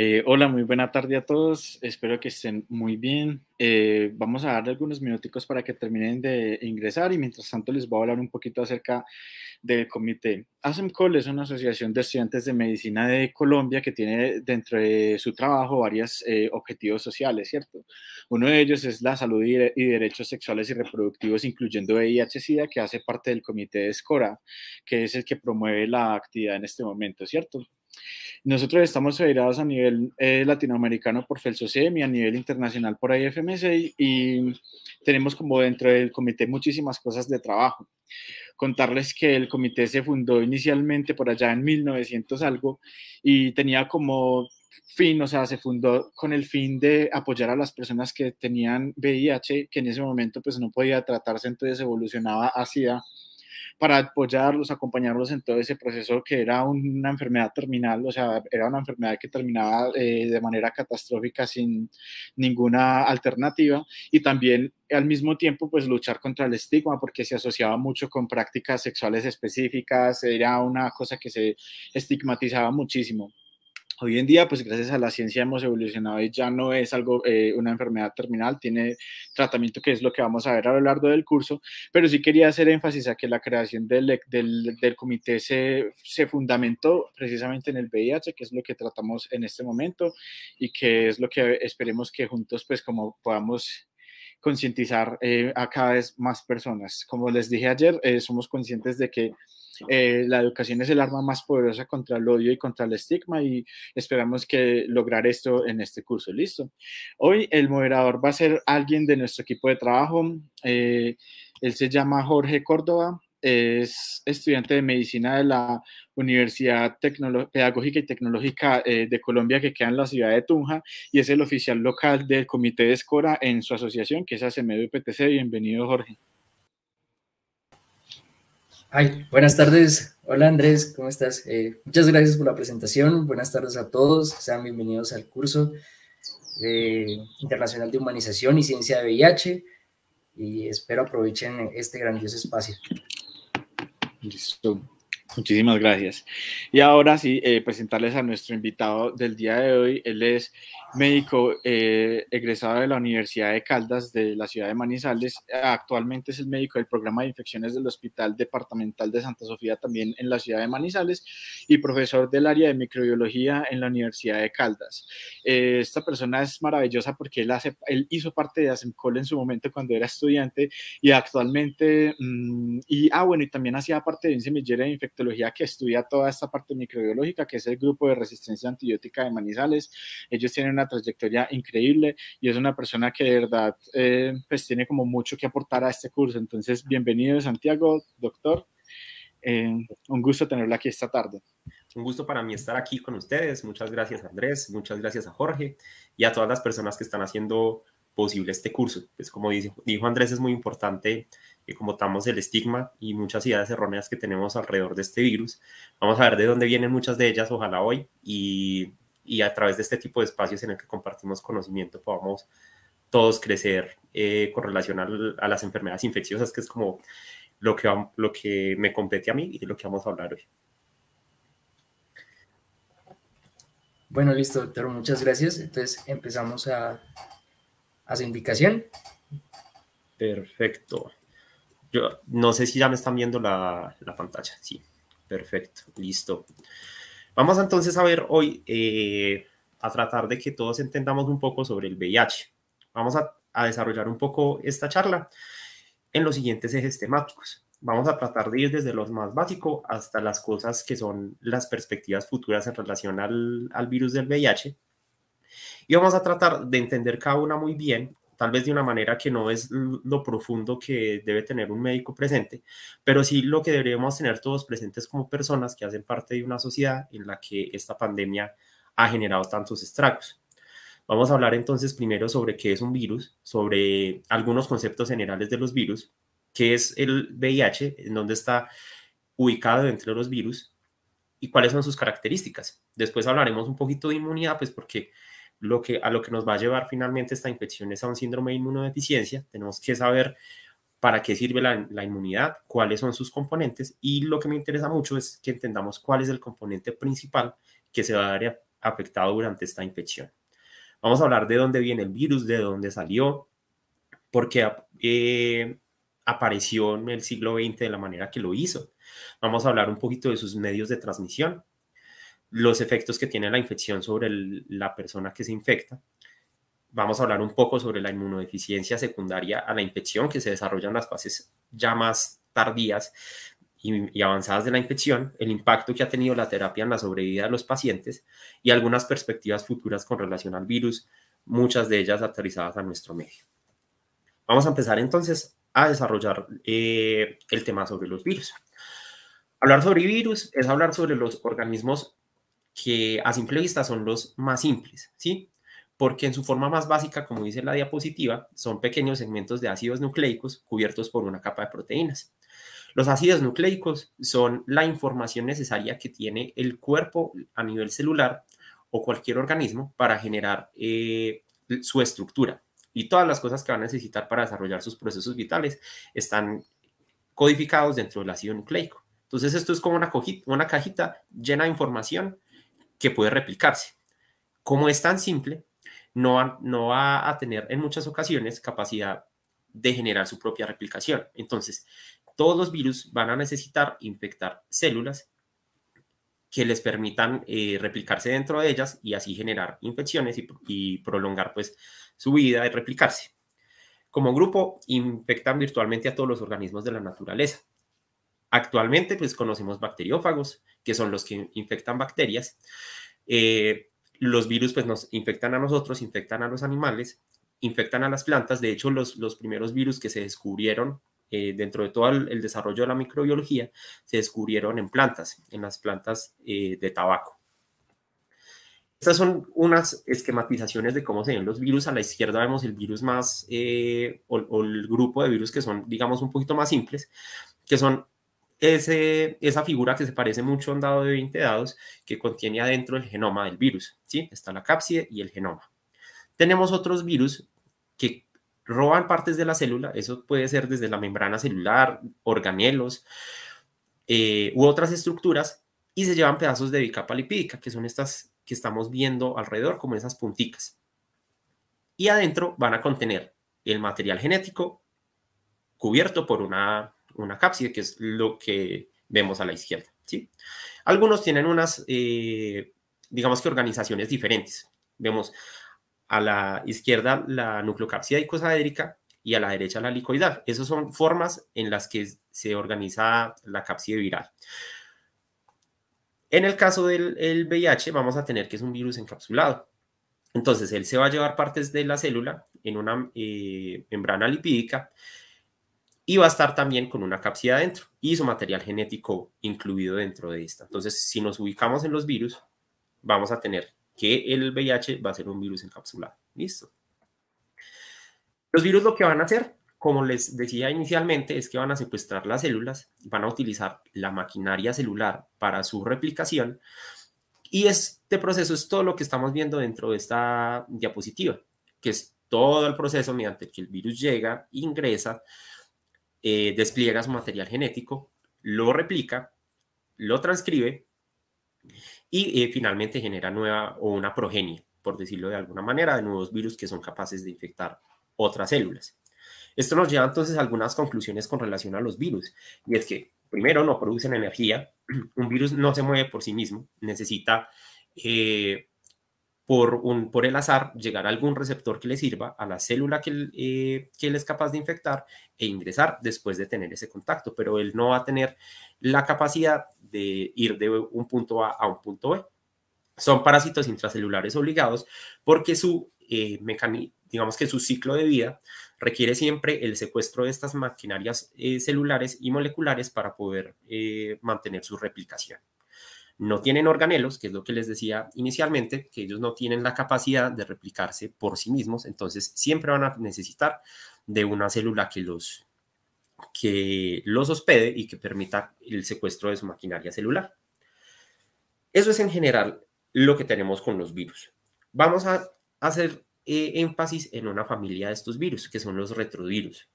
Eh, hola, muy buena tarde a todos. Espero que estén muy bien. Eh, vamos a darle algunos minutos para que terminen de ingresar y mientras tanto les voy a hablar un poquito acerca del comité. ASEMCOL es una asociación de estudiantes de medicina de Colombia que tiene dentro de su trabajo varios eh, objetivos sociales, ¿cierto? Uno de ellos es la salud y, derechos sexuales y reproductivos, incluyendo VIH-Sida, que hace parte del comité de ESCORA, que es el que promueve la actividad en este momento, ¿cierto? Nosotros estamos federados a nivel eh, latinoamericano por FELSOCEM y a nivel internacional por IFMC y tenemos como dentro del comité muchísimas cosas de trabajo. Contarles que el comité se fundó inicialmente por allá en 1900 algo y tenía como fin, o sea, se fundó con el fin de apoyar a las personas que tenían VIH, que en ese momento pues no podía tratarse, entonces evolucionaba hacia para apoyarlos, acompañarlos en todo ese proceso que era una enfermedad terminal, o sea, era una enfermedad que terminaba eh, de manera catastrófica sin ninguna alternativa y también al mismo tiempo pues luchar contra el estigma porque se asociaba mucho con prácticas sexuales específicas, era una cosa que se estigmatizaba muchísimo. Hoy en día, pues gracias a la ciencia hemos evolucionado y ya no es algo, eh, una enfermedad terminal, tiene tratamiento que es lo que vamos a ver a lo largo del curso, pero sí quería hacer énfasis a que la creación del, e, del, comité se, se, fundamentó precisamente en el VIH, que es lo que tratamos en este momento y que es lo que esperemos que juntos, pues como podamos concientizar eh, a cada vez más personas. Como les dije ayer, eh, somos conscientes de que eh, la educación es el arma más poderosa contra el odio y contra el estigma y esperamos que lograr esto en este curso. Listo. Hoy el moderador va a ser alguien de nuestro equipo de trabajo. Eh, él se llama Jorge Córdoba. Es estudiante de medicina de la Universidad Pedagógica y Tecnológica eh, de Colombia que queda en la ciudad de Tunja y es el oficial local del Comité de Escora en su asociación que es Medio ptc Bienvenido, Jorge buenas tardes. Hola Andrés, ¿cómo estás? Eh, muchas gracias por la presentación. Buenas tardes a todos. Sean bienvenidos al curso eh, Internacional de Humanización y Ciencia de VIH y espero aprovechen este grandioso espacio. Listo. Muchísimas gracias. Y ahora sí, eh, presentarles a nuestro invitado del día de hoy. Él es médico eh, egresado de la Universidad de Caldas de la ciudad de Manizales. Actualmente es el médico del programa de infecciones del Hospital Departamental de Santa Sofía, también en la ciudad de Manizales, y profesor del área de microbiología en la Universidad de Caldas. Eh, esta persona es maravillosa porque él, hace, él hizo parte de ASEMCOL en su momento cuando era estudiante y actualmente, mm, y ah, bueno, y también hacía parte de un semillero de infecciones que estudia toda esta parte microbiológica, que es el grupo de resistencia antibiótica de Manizales. Ellos tienen una trayectoria increíble y es una persona que de verdad eh, pues tiene como mucho que aportar a este curso. Entonces, bienvenido Santiago, doctor. Eh, un gusto tenerlo aquí esta tarde. Un gusto para mí estar aquí con ustedes. Muchas gracias Andrés, muchas gracias a Jorge y a todas las personas que están haciendo posible este curso. Pues como dice, dijo Andrés, es muy importante que combatamos el estigma y muchas ideas erróneas que tenemos alrededor de este virus. Vamos a ver de dónde vienen muchas de ellas, ojalá hoy, y, a través de este tipo de espacios en el que compartimos conocimiento podamos todos crecer eh, con relación a las enfermedades infecciosas, que es como lo que, lo que me compete a mí y de lo que vamos a hablar hoy. Bueno, listo, doctor, muchas gracias. Entonces empezamos a Hace indicación. Perfecto. Yo no sé si ya me están viendo la, la pantalla. Sí, perfecto, listo. Vamos entonces a ver hoy, eh, a tratar de que todos entendamos un poco sobre el VIH. Vamos a, a desarrollar un poco esta charla en los siguientes ejes temáticos vamos a tratar de ir desde lo más básico hasta las cosas que son las perspectivas futuras en relación al, virus del VIH y vamos a tratar de entender cada una muy bien, tal vez de una manera que no es lo profundo que debe tener un médico presente, pero sí lo que deberíamos tener todos presentes como personas que hacen parte de una sociedad en la que esta pandemia ha generado tantos estragos. Vamos a hablar entonces primero sobre qué es un virus, sobre algunos conceptos generales de los virus, qué es el VIH, en dónde está ubicado dentro de los virus y cuáles son sus características. Después hablaremos un poquito de inmunidad, pues porque lo que, a lo que nos va a llevar finalmente esta infección es a un síndrome de inmunodeficiencia. Tenemos que saber para qué sirve la, inmunidad, cuáles son sus componentes y lo que me interesa mucho es que entendamos cuál es el componente principal que se va a dar afectado durante esta infección. Vamos a hablar de dónde viene el virus, de dónde salió, por qué eh, apareció en el siglo XX de la manera que lo hizo. Vamos a hablar un poquito de sus medios de transmisión, los efectos que tiene la infección sobre la persona que se infecta. Vamos a hablar un poco sobre la inmunodeficiencia secundaria a la infección que se desarrolla en las fases ya más tardías y, avanzadas de la infección, el impacto que ha tenido la terapia en la sobrevida de los pacientes y algunas perspectivas futuras con relación al virus, muchas de ellas aterrizadas a nuestro medio. Vamos a empezar entonces a desarrollar eh, el tema sobre los virus. Hablar sobre virus es hablar sobre los organismos que a simple vista son los más simples, ¿sí? Porque en su forma más básica, como dice la diapositiva, son pequeños segmentos de ácidos nucleicos cubiertos por una capa de proteínas. Los ácidos nucleicos son la información necesaria que tiene el cuerpo a nivel celular o cualquier organismo para generar eh, su estructura. Y todas las cosas que va a necesitar para desarrollar sus procesos vitales están codificados dentro del ácido nucleico. Entonces esto es como una cajita llena de información que puede replicarse. Como es tan simple, no va, a tener en muchas ocasiones capacidad de generar su propia replicación. Entonces, todos los virus van a necesitar infectar células que les permitan eh, replicarse dentro de ellas y así generar infecciones y, prolongar pues su vida y replicarse. Como grupo, infectan virtualmente a todos los organismos de la naturaleza. Actualmente, pues conocemos bacteriófagos, que son los que infectan bacterias. Eh, los virus, pues nos infectan a nosotros, infectan a los animales, infectan a las plantas. De hecho, los, primeros virus que se descubrieron eh, dentro de todo el, desarrollo de la microbiología se descubrieron en plantas, en las plantas eh, de tabaco. Estas son unas esquematizaciones de cómo se ven los virus. A la izquierda vemos el virus más, o el grupo de virus que son, digamos, un poquito más simples, que son esa figura que se parece mucho a un dado de 20 dados que contiene adentro el genoma del virus. ¿sí? Está la cápside y el genoma. Tenemos otros virus que roban partes de la célula, eso puede ser desde la membrana celular, organelos eh, u otras estructuras, y se llevan pedazos de bicapa lipídica, que son estas que estamos viendo alrededor, como esas punticas. Y adentro van a contener el material genético cubierto por una una cápside, que es lo que vemos a la izquierda. Algunos tienen unas, eh, digamos que organizaciones diferentes. Vemos a la izquierda la nucleocapsida icosaédrica y a la derecha la licoidal. Esas son formas en las que se organiza la cápside viral. En el caso del VIH vamos a tener que es un virus encapsulado. Entonces, él se va a llevar partes de la célula en una eh, membrana lipídica y va a estar también con una cápsida adentro y su material genético incluido dentro de esta. Entonces, si nos ubicamos en los virus, vamos a tener que el VIH va a ser un virus encapsulado. Listo. Los virus lo que van a hacer, como les decía inicialmente, es que van a secuestrar las células, van a utilizar la maquinaria celular para su replicación y este proceso es todo lo que estamos viendo dentro de esta diapositiva, que es todo el proceso mediante el que el virus llega, ingresa, eh, despliega su material genético, lo replica, lo transcribe y eh, finalmente genera nueva o una progenie, por decirlo de alguna manera, de nuevos virus que son capaces de infectar otras células. Esto nos lleva entonces a algunas conclusiones con relación a los virus, y es que primero no producen energía, un virus no se mueve por sí mismo, necesita eh, por, el azar llegar a algún receptor que le sirva a la célula eh, que, él es capaz de infectar e ingresar después de tener ese contacto, pero él no va a tener la capacidad de ir de un punto A a un punto B. Son parásitos intracelulares obligados porque su eh, digamos que su ciclo de vida requiere siempre el secuestro de estas maquinarias eh, celulares y moleculares para poder mantener su replicación no tienen organelos, que es lo que les decía inicialmente, que ellos no tienen la capacidad de replicarse por sí mismos, entonces siempre van a necesitar de una célula que los, que los hospede y que permita el secuestro de su maquinaria celular. Eso es en general lo que tenemos con los virus. Vamos a hacer eh, énfasis en una familia de estos virus, que son los retrovirus.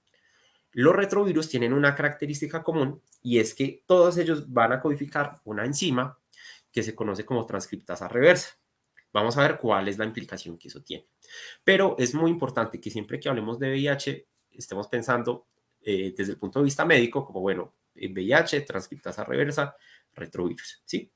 Los retrovirus tienen una característica común y es que todos ellos van a codificar una enzima que se conoce como transcriptasa reversa. Vamos a ver cuál es la implicación que eso tiene. Pero es muy importante que siempre que hablemos de VIH estemos pensando eh, desde el punto de vista médico, como bueno, eh, VIH, transcriptasa reversa, retrovirus, ¿sí?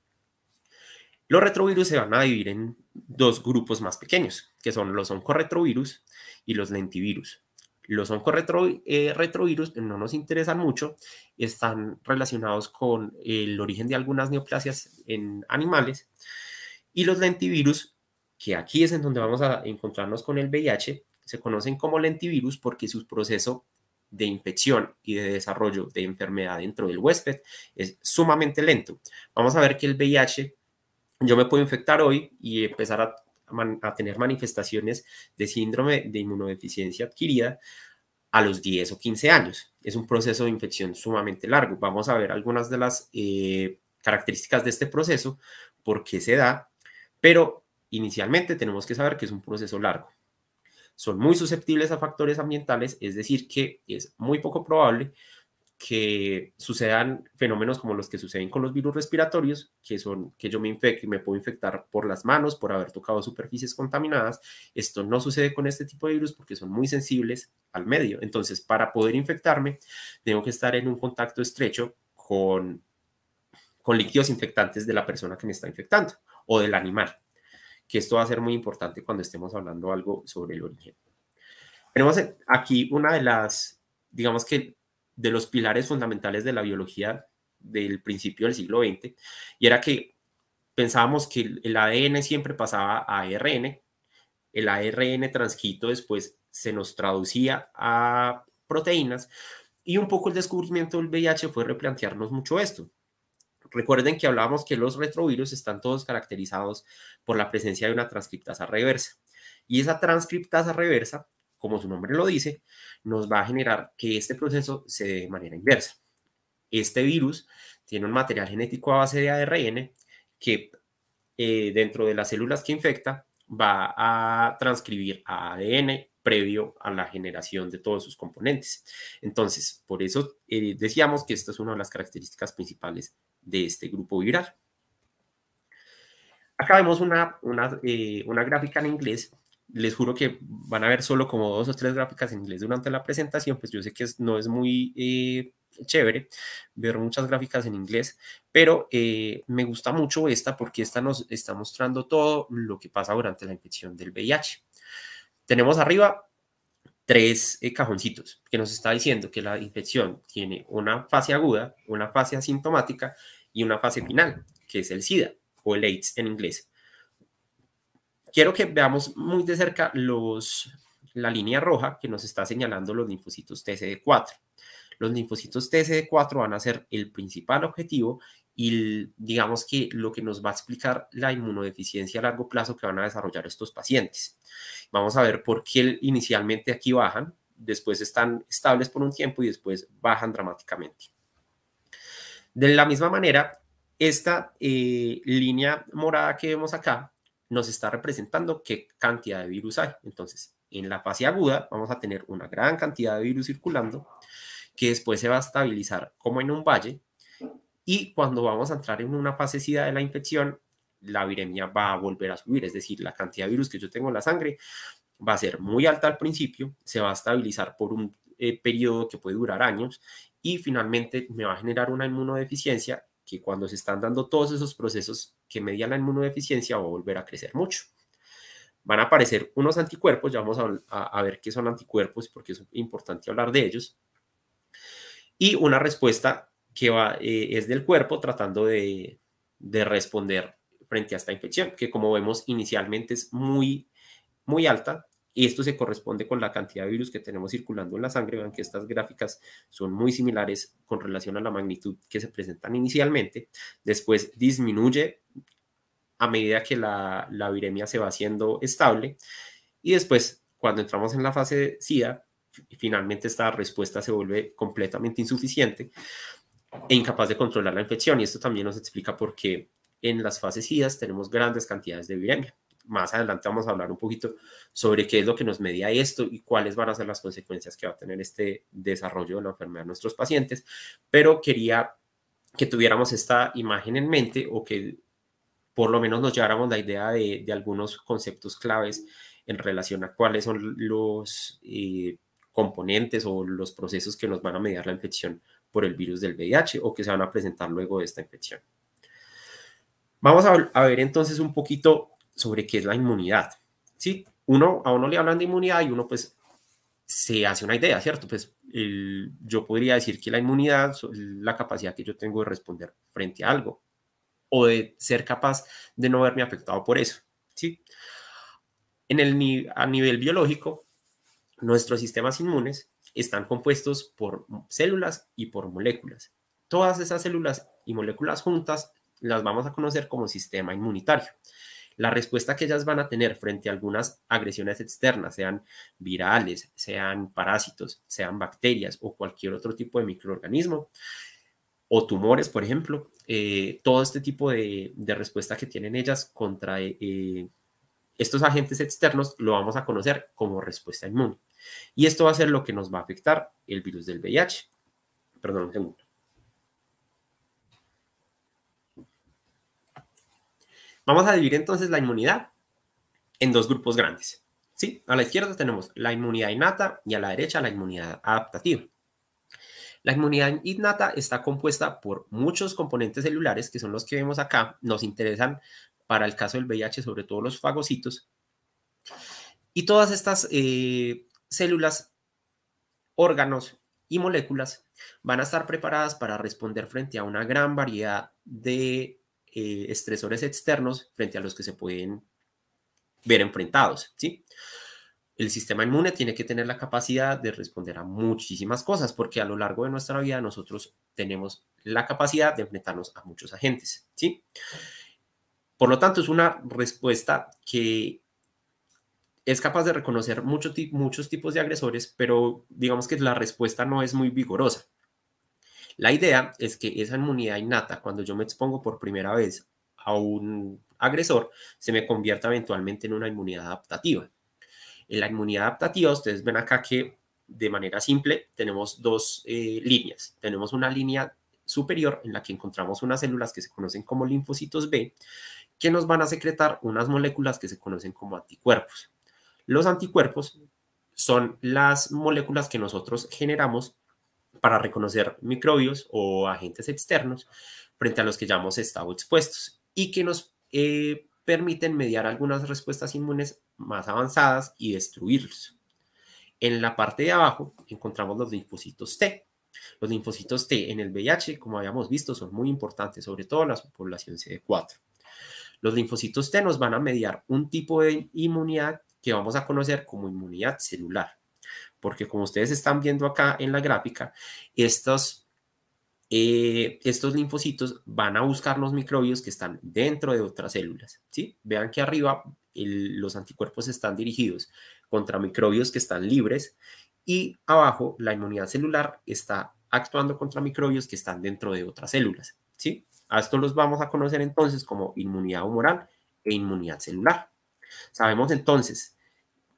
Los retrovirus se van a dividir en dos grupos más pequeños, que son los oncorretrovirus y los lentivirus. Los oncorretrovirus eh, retrovirus eh, no nos interesan mucho, están relacionados con el origen de algunas neoplasias en animales. Y los lentivirus, que aquí es en donde vamos a encontrarnos con el VIH, se conocen como lentivirus porque su proceso de infección y de desarrollo de enfermedad dentro del huésped es sumamente lento. Vamos a ver que el VIH, yo me puedo infectar hoy y empezar a a tener manifestaciones de síndrome de inmunodeficiencia adquirida a los 10 o 15 años. Es un proceso de infección sumamente largo. Vamos a ver algunas de las eh, características de este proceso, por qué se da, pero inicialmente tenemos que saber que es un proceso largo. Son muy susceptibles a factores ambientales, es decir, que es muy poco probable que sucedan fenómenos como los que suceden con los virus respiratorios, que son que yo me infecte y me puedo infectar por las manos, por haber tocado superficies contaminadas. Esto no sucede con este tipo de virus porque son muy sensibles al medio. Entonces, para poder infectarme, tengo que estar en un contacto estrecho con, con líquidos infectantes de la persona que me está infectando o del animal, que esto va a ser muy importante cuando estemos hablando algo sobre el origen. Tenemos aquí una de las, digamos que de los pilares fundamentales de la biología del principio del siglo XX, y era que pensábamos que el ADN siempre pasaba a ARN, el ARN transcrito después se nos traducía a proteínas, y un poco el descubrimiento del VIH fue replantearnos mucho esto. Recuerden que hablábamos que los retrovirus están todos caracterizados por la presencia de una transcriptasa reversa. Y esa transcriptasa reversa como su nombre lo dice, nos va a generar que este proceso se dé de manera inversa. Este virus tiene un material genético a base de ARN que eh, dentro de las células que infecta va a transcribir a ADN previo a la generación de todos sus componentes. Entonces, por eso eh, decíamos que esta es una de las características principales de este grupo viral. Acá vemos una, una eh, gráfica en inglés les juro que van a ver solo como dos o tres gráficas en inglés durante la presentación, pues yo sé que no es muy eh, chévere ver muchas gráficas en inglés, pero eh, me gusta mucho esta porque esta nos está mostrando todo lo que pasa durante la infección del VIH. Tenemos arriba tres eh, cajoncitos que nos está diciendo que la infección tiene una fase aguda, una fase asintomática y una fase final, que es el SIDA o el AIDS en inglés quiero que veamos muy de cerca la línea roja que nos está señalando los linfocitos TCD4. Los linfocitos TCD4 van a ser el principal objetivo y digamos que lo que nos va a explicar la inmunodeficiencia a largo plazo que van a desarrollar estos pacientes. Vamos a ver por qué inicialmente aquí bajan, después están estables por un tiempo y después bajan dramáticamente. De la misma manera, esta eh, línea morada que vemos acá nos está representando qué cantidad de virus hay. Entonces, en la fase aguda vamos a tener una gran cantidad de virus circulando que después se va a estabilizar como en un valle y cuando vamos a entrar en una fase sida de la infección, la viremia va a volver a subir, es decir, la cantidad de virus que yo tengo en la sangre va a ser muy alta al principio, se va a estabilizar por un eh, periodo que puede durar años y finalmente me va a generar una inmunodeficiencia que cuando se están dando todos esos procesos que median la inmunodeficiencia va a volver a crecer mucho. Van a aparecer unos anticuerpos, ya vamos a, ver qué son anticuerpos porque es importante hablar de ellos. Y una respuesta que va, eh, es del cuerpo tratando de, de responder frente a esta infección, que como vemos inicialmente es muy, muy alta, y esto se corresponde con la cantidad de virus que tenemos circulando en la sangre. Vean que estas gráficas son muy similares con relación a la magnitud que se presentan inicialmente. Después disminuye a medida que la, la viremia se va haciendo estable. Y después, cuando entramos en la fase de SIDA, finalmente esta respuesta se vuelve completamente insuficiente e incapaz de controlar la infección. Y esto también nos explica por qué en las fases SIDA tenemos grandes cantidades de viremia más adelante vamos a hablar un poquito sobre qué es lo que nos media esto y cuáles van a ser las consecuencias que va a tener este desarrollo de la enfermedad en nuestros pacientes, pero quería que tuviéramos esta imagen en mente o que por lo menos nos lleváramos la idea de, algunos conceptos claves en relación a cuáles son los eh, componentes o los procesos que nos van a mediar la infección por el virus del VIH o que se van a presentar luego de esta infección. Vamos a ver entonces un poquito sobre qué es la inmunidad. ¿sí? Uno, a uno le hablan de inmunidad y uno pues se hace una idea, ¿cierto? Pues yo podría decir que la inmunidad es la capacidad que yo tengo de responder frente a algo o de ser capaz de no verme afectado por eso, ¿sí? En el, a nivel biológico, nuestros sistemas inmunes están compuestos por células y por moléculas. Todas esas células y moléculas juntas las vamos a conocer como sistema inmunitario la respuesta que ellas van a tener frente a algunas agresiones externas, sean virales, sean parásitos, sean bacterias o cualquier otro tipo de microorganismo, o tumores, por ejemplo, eh, todo este tipo de, respuesta que tienen ellas contra eh, eh, estos agentes externos lo vamos a conocer como respuesta inmune. Y esto va a ser lo que nos va a afectar el virus del VIH. Perdón un segundo. Vamos a dividir entonces la inmunidad en dos grupos grandes. ¿sí? A la izquierda tenemos la inmunidad innata y a la derecha la inmunidad adaptativa. La inmunidad innata está compuesta por muchos componentes celulares, que son los que vemos acá, nos interesan para el caso del VIH, sobre todo los fagocitos. Y todas estas eh, células, órganos y moléculas van a estar preparadas para responder frente a una gran variedad de eh, estresores externos frente a los que se pueden ver enfrentados, ¿sí? El sistema inmune tiene que tener la capacidad de responder a muchísimas cosas, porque a lo largo de nuestra vida nosotros tenemos la capacidad de enfrentarnos a muchos agentes, ¿sí? Por lo tanto, es una respuesta que es capaz de reconocer muchos tipos de agresores, pero digamos que la respuesta no es muy vigorosa, la idea es que esa inmunidad innata, cuando yo me expongo por primera vez a un agresor, se me convierta eventualmente en una inmunidad adaptativa. En la inmunidad adaptativa, ustedes ven acá que de manera simple tenemos dos eh, líneas. Tenemos una línea superior en la que encontramos unas células que se conocen como linfocitos B, que nos van a secretar unas moléculas que se conocen como anticuerpos. Los anticuerpos son las moléculas que nosotros generamos para reconocer microbios o agentes externos frente a los que ya hemos estado expuestos y que nos eh, permiten mediar algunas respuestas inmunes más avanzadas y destruirlos. En la parte de abajo encontramos los linfocitos T. Los linfocitos T en el VIH, como habíamos visto, son muy importantes, sobre todo en la población CD4. Los linfocitos T nos van a mediar un tipo de inmunidad que vamos a conocer como inmunidad celular porque como ustedes están viendo acá en la gráfica, estos, eh, estos linfocitos van a buscar los microbios que están dentro de otras células. ¿sí? Vean que arriba los anticuerpos están dirigidos contra microbios que están libres y abajo la inmunidad celular está actuando contra microbios que están dentro de otras células. ¿sí? A esto los vamos a conocer entonces como inmunidad humoral e inmunidad celular. Sabemos entonces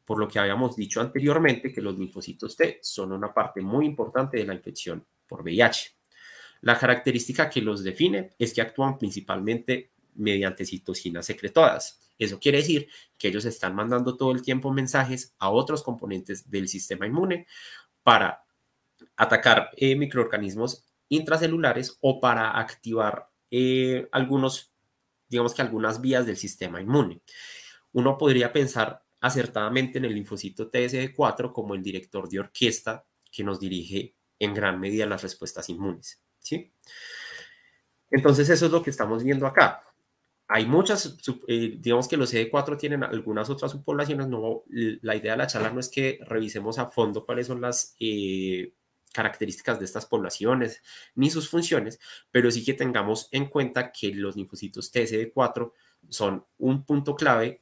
por lo que habíamos dicho anteriormente que los linfocitos T son una parte muy importante de la infección por VIH. La característica que los define es que actúan principalmente mediante citocinas secretadas. Eso quiere decir que ellos están mandando todo el tiempo mensajes a otros componentes del sistema inmune para atacar eh, microorganismos intracelulares o para activar eh, algunos, digamos que algunas vías del sistema inmune. Uno podría pensar acertadamente en el linfocito TSD4 como el director de orquesta que nos dirige en gran medida las respuestas inmunes. ¿sí? Entonces eso es lo que estamos viendo acá. Hay muchas, eh, digamos que los e CD4 tienen algunas otras subpoblaciones, no, la idea de la charla no es que revisemos a fondo cuáles son las eh, características de estas poblaciones ni sus funciones, pero sí que tengamos en cuenta que los linfocitos TSD4 son un punto clave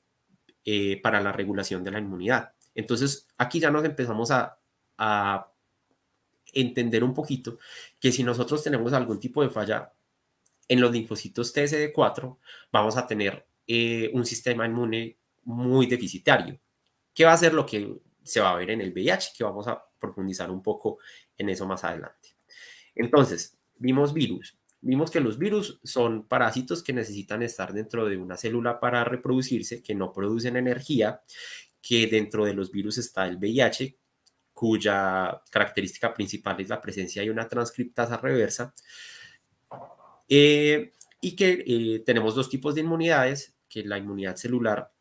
eh, para la regulación de la inmunidad. Entonces, aquí ya nos empezamos a, entender un poquito que si nosotros tenemos algún tipo de falla en los linfocitos tsd 4 vamos a tener eh, un sistema inmune muy deficitario, que va a ser lo que se va a ver en el VIH, que vamos a profundizar un poco en eso más adelante. Entonces, vimos virus, Vimos que los virus son parásitos que necesitan estar dentro de una célula para reproducirse, que no producen energía, que dentro de los virus está el VIH, cuya característica principal es la presencia de una transcriptasa reversa, eh, y que eh, tenemos dos tipos de inmunidades, que la inmunidad celular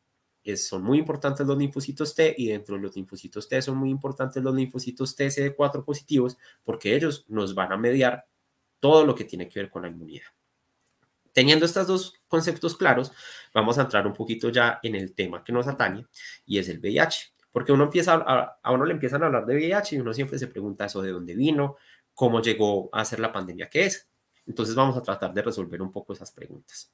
son muy importantes los linfocitos T y dentro de los linfocitos T son muy importantes los linfocitos T 4 positivos porque ellos nos van a mediar todo lo que tiene que ver con la inmunidad. Teniendo estos dos conceptos claros, vamos a entrar un poquito ya en el tema que nos atañe y es el VIH. Porque uno a, uno le empiezan a hablar de VIH y uno siempre se pregunta eso de dónde vino, cómo llegó a ser la pandemia que es. Entonces vamos a tratar de resolver un poco esas preguntas.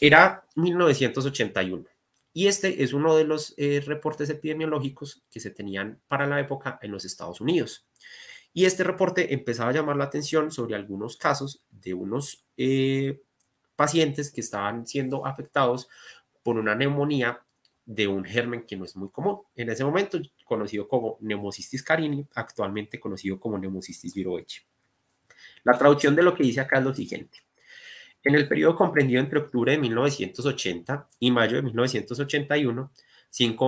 Era 1981 y este es uno de los eh, reportes epidemiológicos que se tenían para la época en los Estados Unidos. Y este reporte empezaba a llamar la atención sobre algunos casos de unos eh, pacientes que estaban siendo afectados por una neumonía de un germen que no es muy común. En ese momento conocido como neumocistis carini, actualmente conocido como neumocistis viroeche. La traducción de lo que dice acá es lo siguiente. En el periodo comprendido entre octubre de 1980 y mayo de 1981, cinco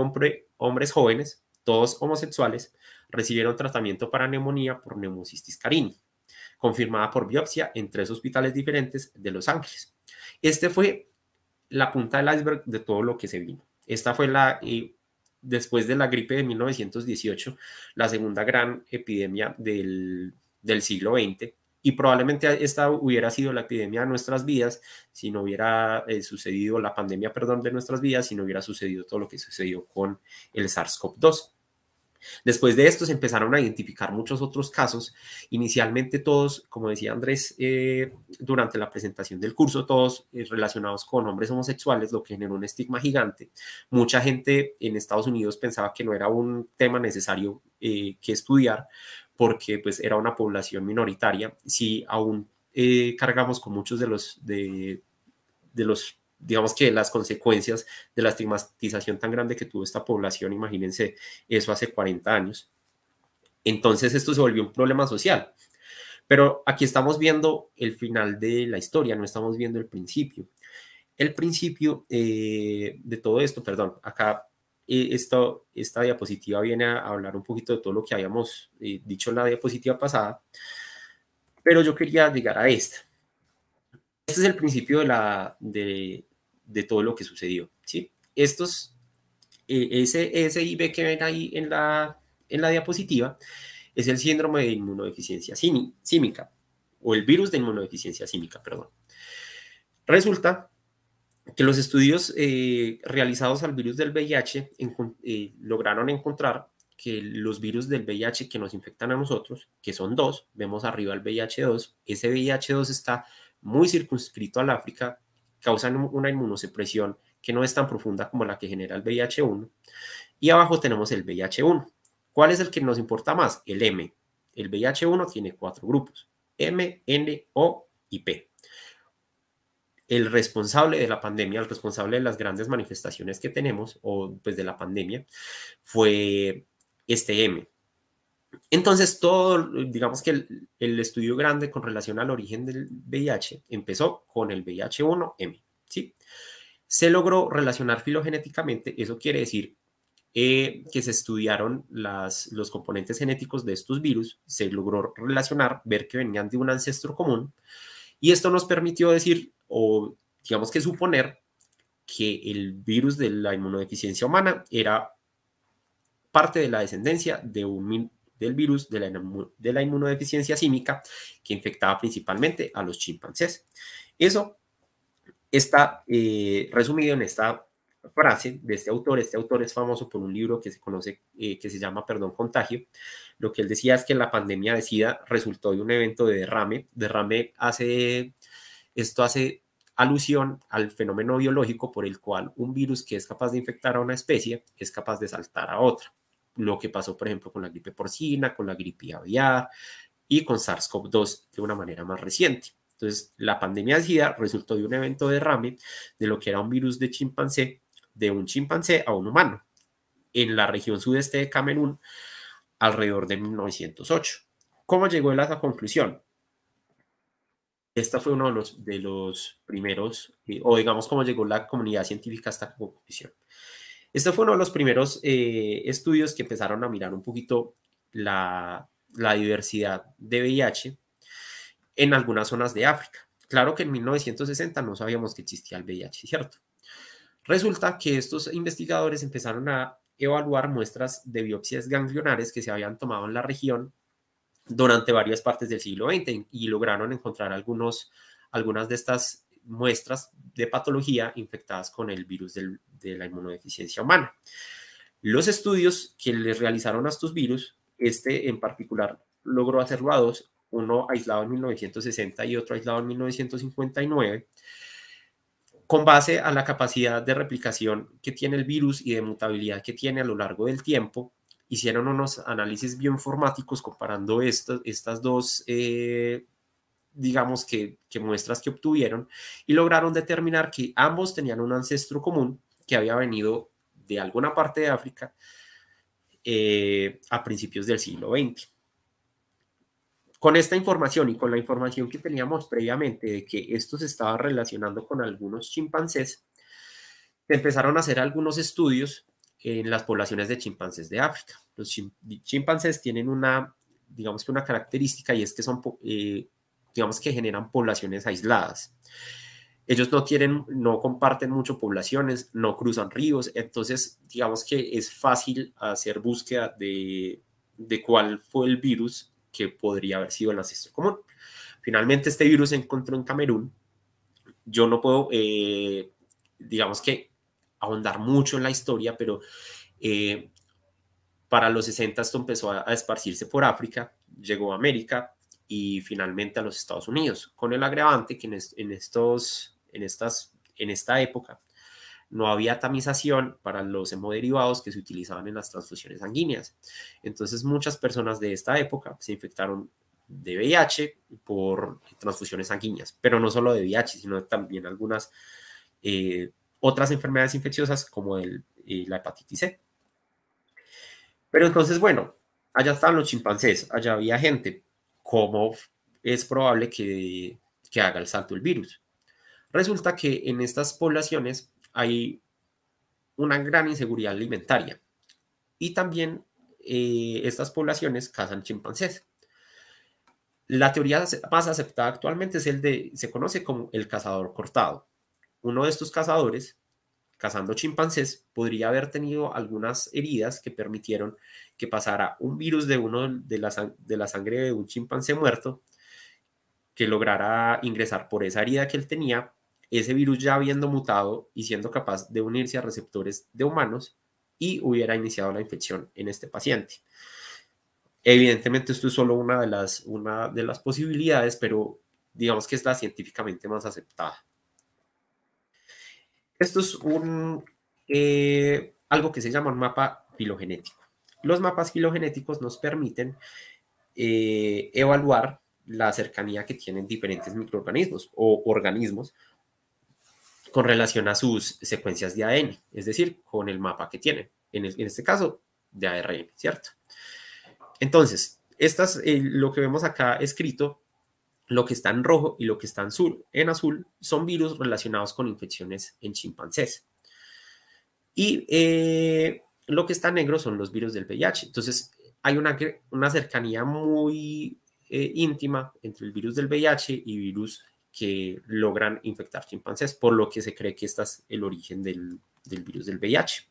hombres jóvenes, todos homosexuales, recibieron tratamiento para neumonía por neumocistis carini, confirmada por biopsia en tres hospitales diferentes de Los Ángeles. Este fue la punta del iceberg de todo lo que se vino. Esta fue la, eh, después de la gripe de 1918, la segunda gran epidemia del, siglo XX, y probablemente esta hubiera sido la epidemia de nuestras vidas si no hubiera eh, sucedido la pandemia, perdón, de nuestras vidas, si no hubiera sucedido todo lo que sucedió con el SARS-CoV-2. Después de esto se empezaron a identificar muchos otros casos. Inicialmente todos, como decía Andrés eh, durante la presentación del curso, todos eh, relacionados con hombres homosexuales, lo que generó un estigma gigante. Mucha gente en Estados Unidos pensaba que no era un tema necesario eh, que estudiar porque pues era una población minoritaria. Si aún cargamos con muchos de los, de los digamos que las consecuencias de la estigmatización tan grande que tuvo esta población, imagínense eso hace 40 años. Entonces esto se volvió un problema social. Pero aquí estamos viendo el final de la historia, no estamos viendo el principio. El principio eh, de todo esto, perdón, acá eh, esta diapositiva viene a hablar un poquito de todo lo que habíamos eh, dicho en la diapositiva pasada, pero yo quería llegar a esta. Este es el principio de la, de, de todo lo que sucedió. ¿sí? Estos, eh, ese SIB que ven ahí en la, en la diapositiva es el síndrome de inmunodeficiencia símica o el virus de inmunodeficiencia símica, perdón. Resulta que los estudios eh, realizados al virus del VIH eh, lograron encontrar que los virus del VIH que nos infectan a nosotros, que son dos, vemos arriba el VIH2, ese VIH2 está muy circunscrito al África, causan una inmunosupresión que no es tan profunda como la que genera el VIH1. Y abajo tenemos el VIH1. ¿Cuál es el que nos importa más? El M. El VIH1 tiene cuatro grupos, M, N, O y P. El responsable de la pandemia, el responsable de las grandes manifestaciones que tenemos, o pues de la pandemia, fue este M, entonces, todo, digamos que el, estudio grande con relación al origen del VIH empezó con el VIH1M, ¿sí? Se logró relacionar filogenéticamente, eso quiere decir eh, que se estudiaron las, los componentes genéticos de estos virus, se logró relacionar, ver que venían de un ancestro común, y esto nos permitió decir, o digamos que suponer, que el virus de la inmunodeficiencia humana era parte de la descendencia de un del virus de la, inmunodeficiencia símica que infectaba principalmente a los chimpancés. Eso está eh, resumido en esta frase de este autor. Este autor es famoso por un libro que se conoce, eh, que se llama, perdón, Contagio. Lo que él decía es que la pandemia de SIDA resultó de un evento de derrame. Derrame hace, esto hace alusión al fenómeno biológico por el cual un virus que es capaz de infectar a una especie es capaz de saltar a otra lo que pasó, por ejemplo, con la gripe porcina, con la gripe aviar y con SARS-CoV-2 de una manera más reciente. Entonces, la pandemia de SIDA resultó de un evento de derrame de lo que era un virus de chimpancé, de un chimpancé a un humano, en la región sudeste de Camerún, alrededor de 1908. ¿Cómo llegó él a esa conclusión? Esta fue uno de los, primeros, eh, o digamos, cómo llegó la comunidad científica a esta conclusión. Este fue uno de los primeros eh, estudios que empezaron a mirar un poquito la, diversidad de VIH en algunas zonas de África. Claro que en 1960 no sabíamos que existía el VIH, ¿cierto? Resulta que estos investigadores empezaron a evaluar muestras de biopsias ganglionares que se habían tomado en la región durante varias partes del siglo XX y lograron encontrar algunos, algunas de estas muestras de patología infectadas con el virus del de la inmunodeficiencia humana. Los estudios que les realizaron a estos virus, este en particular logró hacerlo a dos, uno aislado en 1960 y otro aislado en 1959, con base a la capacidad de replicación que tiene el virus y de mutabilidad que tiene a lo largo del tiempo, hicieron unos análisis bioinformáticos comparando estas dos, eh, digamos que, que muestras que obtuvieron y lograron determinar que ambos tenían un ancestro común que había venido de alguna parte de África eh, a principios del siglo XX. Con esta información y con la información que teníamos previamente de que esto se estaba relacionando con algunos chimpancés, empezaron a hacer algunos estudios en las poblaciones de chimpancés de África. Los chimpancés tienen una, digamos que una característica y es que son, eh, digamos que generan poblaciones aisladas ellos no tienen, no comparten mucho poblaciones, no cruzan ríos, entonces digamos que es fácil hacer búsqueda de, de cuál fue el virus que podría haber sido el ancestro común. Finalmente este virus se encontró en Camerún. Yo no puedo, eh, digamos que, ahondar mucho en la historia, pero eh, para los 60 esto empezó a, esparcirse por África, llegó a América, y finalmente a los Estados Unidos, con el agravante que en, estos en, estas, en esta época, no había tamización para los hemoderivados que se utilizaban en las transfusiones sanguíneas. Entonces muchas personas de esta época se infectaron de VIH por transfusiones sanguíneas, pero no solo de VIH, sino también algunas eh, otras enfermedades infecciosas como eh, la hepatitis C. Pero entonces, bueno, allá estaban los chimpancés, allá había gente. ¿Cómo es probable que haga el salto el virus? Resulta que en estas poblaciones hay una gran inseguridad alimentaria y también eh, estas poblaciones cazan chimpancés. La teoría más aceptada actualmente es el de, se conoce como el cazador cortado. Uno de estos cazadores, cazando chimpancés, podría haber tenido algunas heridas que permitieron que pasara un virus de, uno, de, la, de la sangre de un chimpancé muerto que lograra ingresar por esa herida que él tenía ese virus ya habiendo mutado y siendo capaz de unirse a receptores de humanos y hubiera iniciado la infección en este paciente. Evidentemente esto es solo una de las, una de las posibilidades, pero digamos que es la científicamente más aceptada. Esto es eh, algo que se llama un mapa filogenético. Los mapas filogenéticos nos permiten eh, evaluar la cercanía que tienen diferentes microorganismos o organismos con relación a sus secuencias de ADN, es decir, con el mapa que tienen, en, este caso de ARN, ¿cierto? Entonces, estas, eh, lo que vemos acá escrito, lo que está en rojo y lo que está en azul, en azul son virus relacionados con infecciones en chimpancés. Y eh, lo que está negro son los virus del VIH. Entonces, hay una, una cercanía muy eh, íntima entre el virus del VIH y virus que logran infectar chimpancés, por lo que se cree que este es el origen del, virus del VIH.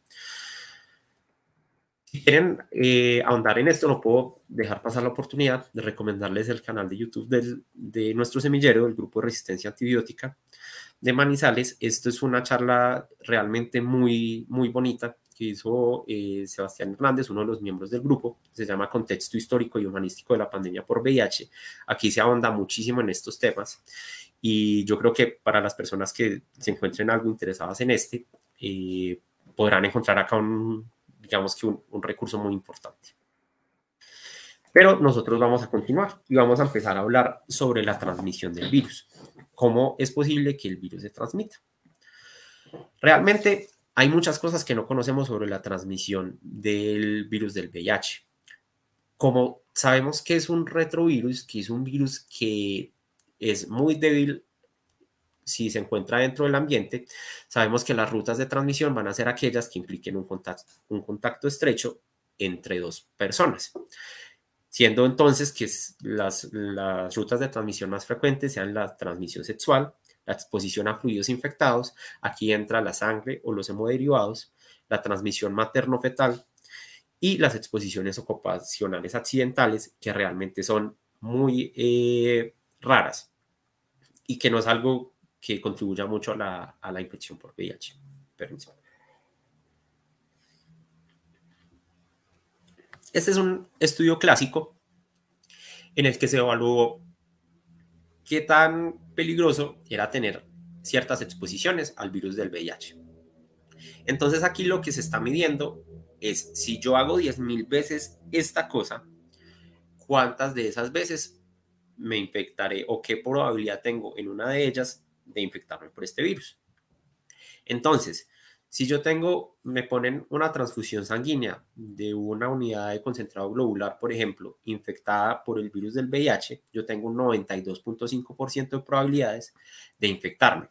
Si quieren eh, ahondar en esto, no puedo dejar pasar la oportunidad de recomendarles el canal de YouTube de nuestro semillero, el grupo de resistencia antibiótica de Manizales. Esto es una charla realmente muy, muy bonita que hizo eh, Sebastián Hernández, uno de los miembros del grupo, se llama Contexto Histórico y Humanístico de la Pandemia por VIH. Aquí se ahonda muchísimo en estos temas y yo creo que para las personas que se encuentren algo interesadas en este, eh, podrán encontrar acá un, digamos que un, recurso muy importante. Pero nosotros vamos a continuar y vamos a empezar a hablar sobre la transmisión del virus. ¿Cómo es posible que el virus se transmita? Realmente hay muchas cosas que no conocemos sobre la transmisión del virus del VIH. Como sabemos que es un retrovirus, que es un virus que es muy débil si se encuentra dentro del ambiente, sabemos que las rutas de transmisión van a ser aquellas que impliquen un contacto, un contacto estrecho entre dos personas, siendo entonces que las, rutas de transmisión más frecuentes sean la transmisión sexual, la exposición a fluidos infectados, aquí entra la sangre o los hemoderivados, la transmisión materno-fetal y las exposiciones ocupacionales accidentales, que realmente son muy... Eh, raras y que no es algo que contribuya mucho a la, infección por VIH. Permiso. Este es un estudio clásico en el que se evaluó qué tan peligroso era tener ciertas exposiciones al virus del VIH. Entonces aquí lo que se está midiendo es si yo hago 10.000 veces esta cosa, cuántas de esas veces me infectaré o qué probabilidad tengo en una de ellas de infectarme por este virus. Entonces, si yo tengo, me ponen una transfusión sanguínea de una unidad de concentrado globular, por ejemplo, infectada por el virus del VIH, yo tengo un 92.5% de probabilidades de infectarme.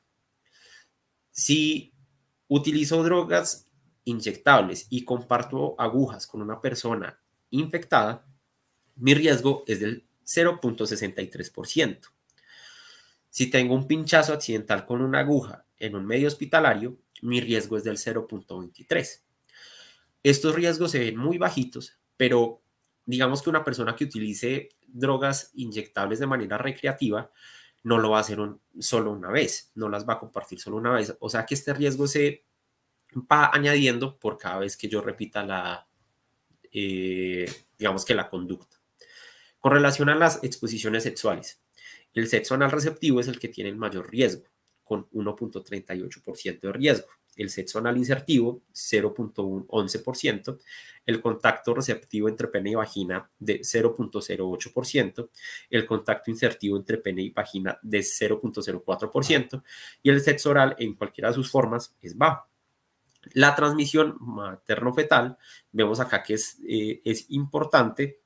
Si utilizo drogas inyectables y comparto agujas con una persona infectada, mi riesgo es del 0.63%. Si tengo un pinchazo accidental con una aguja en un medio hospitalario, mi riesgo es del 0.23. Estos riesgos se ven muy bajitos, pero digamos que una persona que utilice drogas inyectables de manera recreativa no lo va a hacer solo una vez, no las va a compartir solo una vez. O sea que este riesgo se va añadiendo por cada vez que yo repita la, eh, digamos que la conducta. Con relación a las exposiciones sexuales, el sexo anal receptivo es el que tiene el mayor riesgo, con 1.38% de riesgo. El sexo anal insertivo, 0.11%. El contacto receptivo entre pene y vagina, de 0.08%. El contacto insertivo entre pene y vagina, de 0.04%. Y el sexo oral, en cualquiera de sus formas, es bajo. La transmisión materno-fetal, vemos acá que es, eh, es importante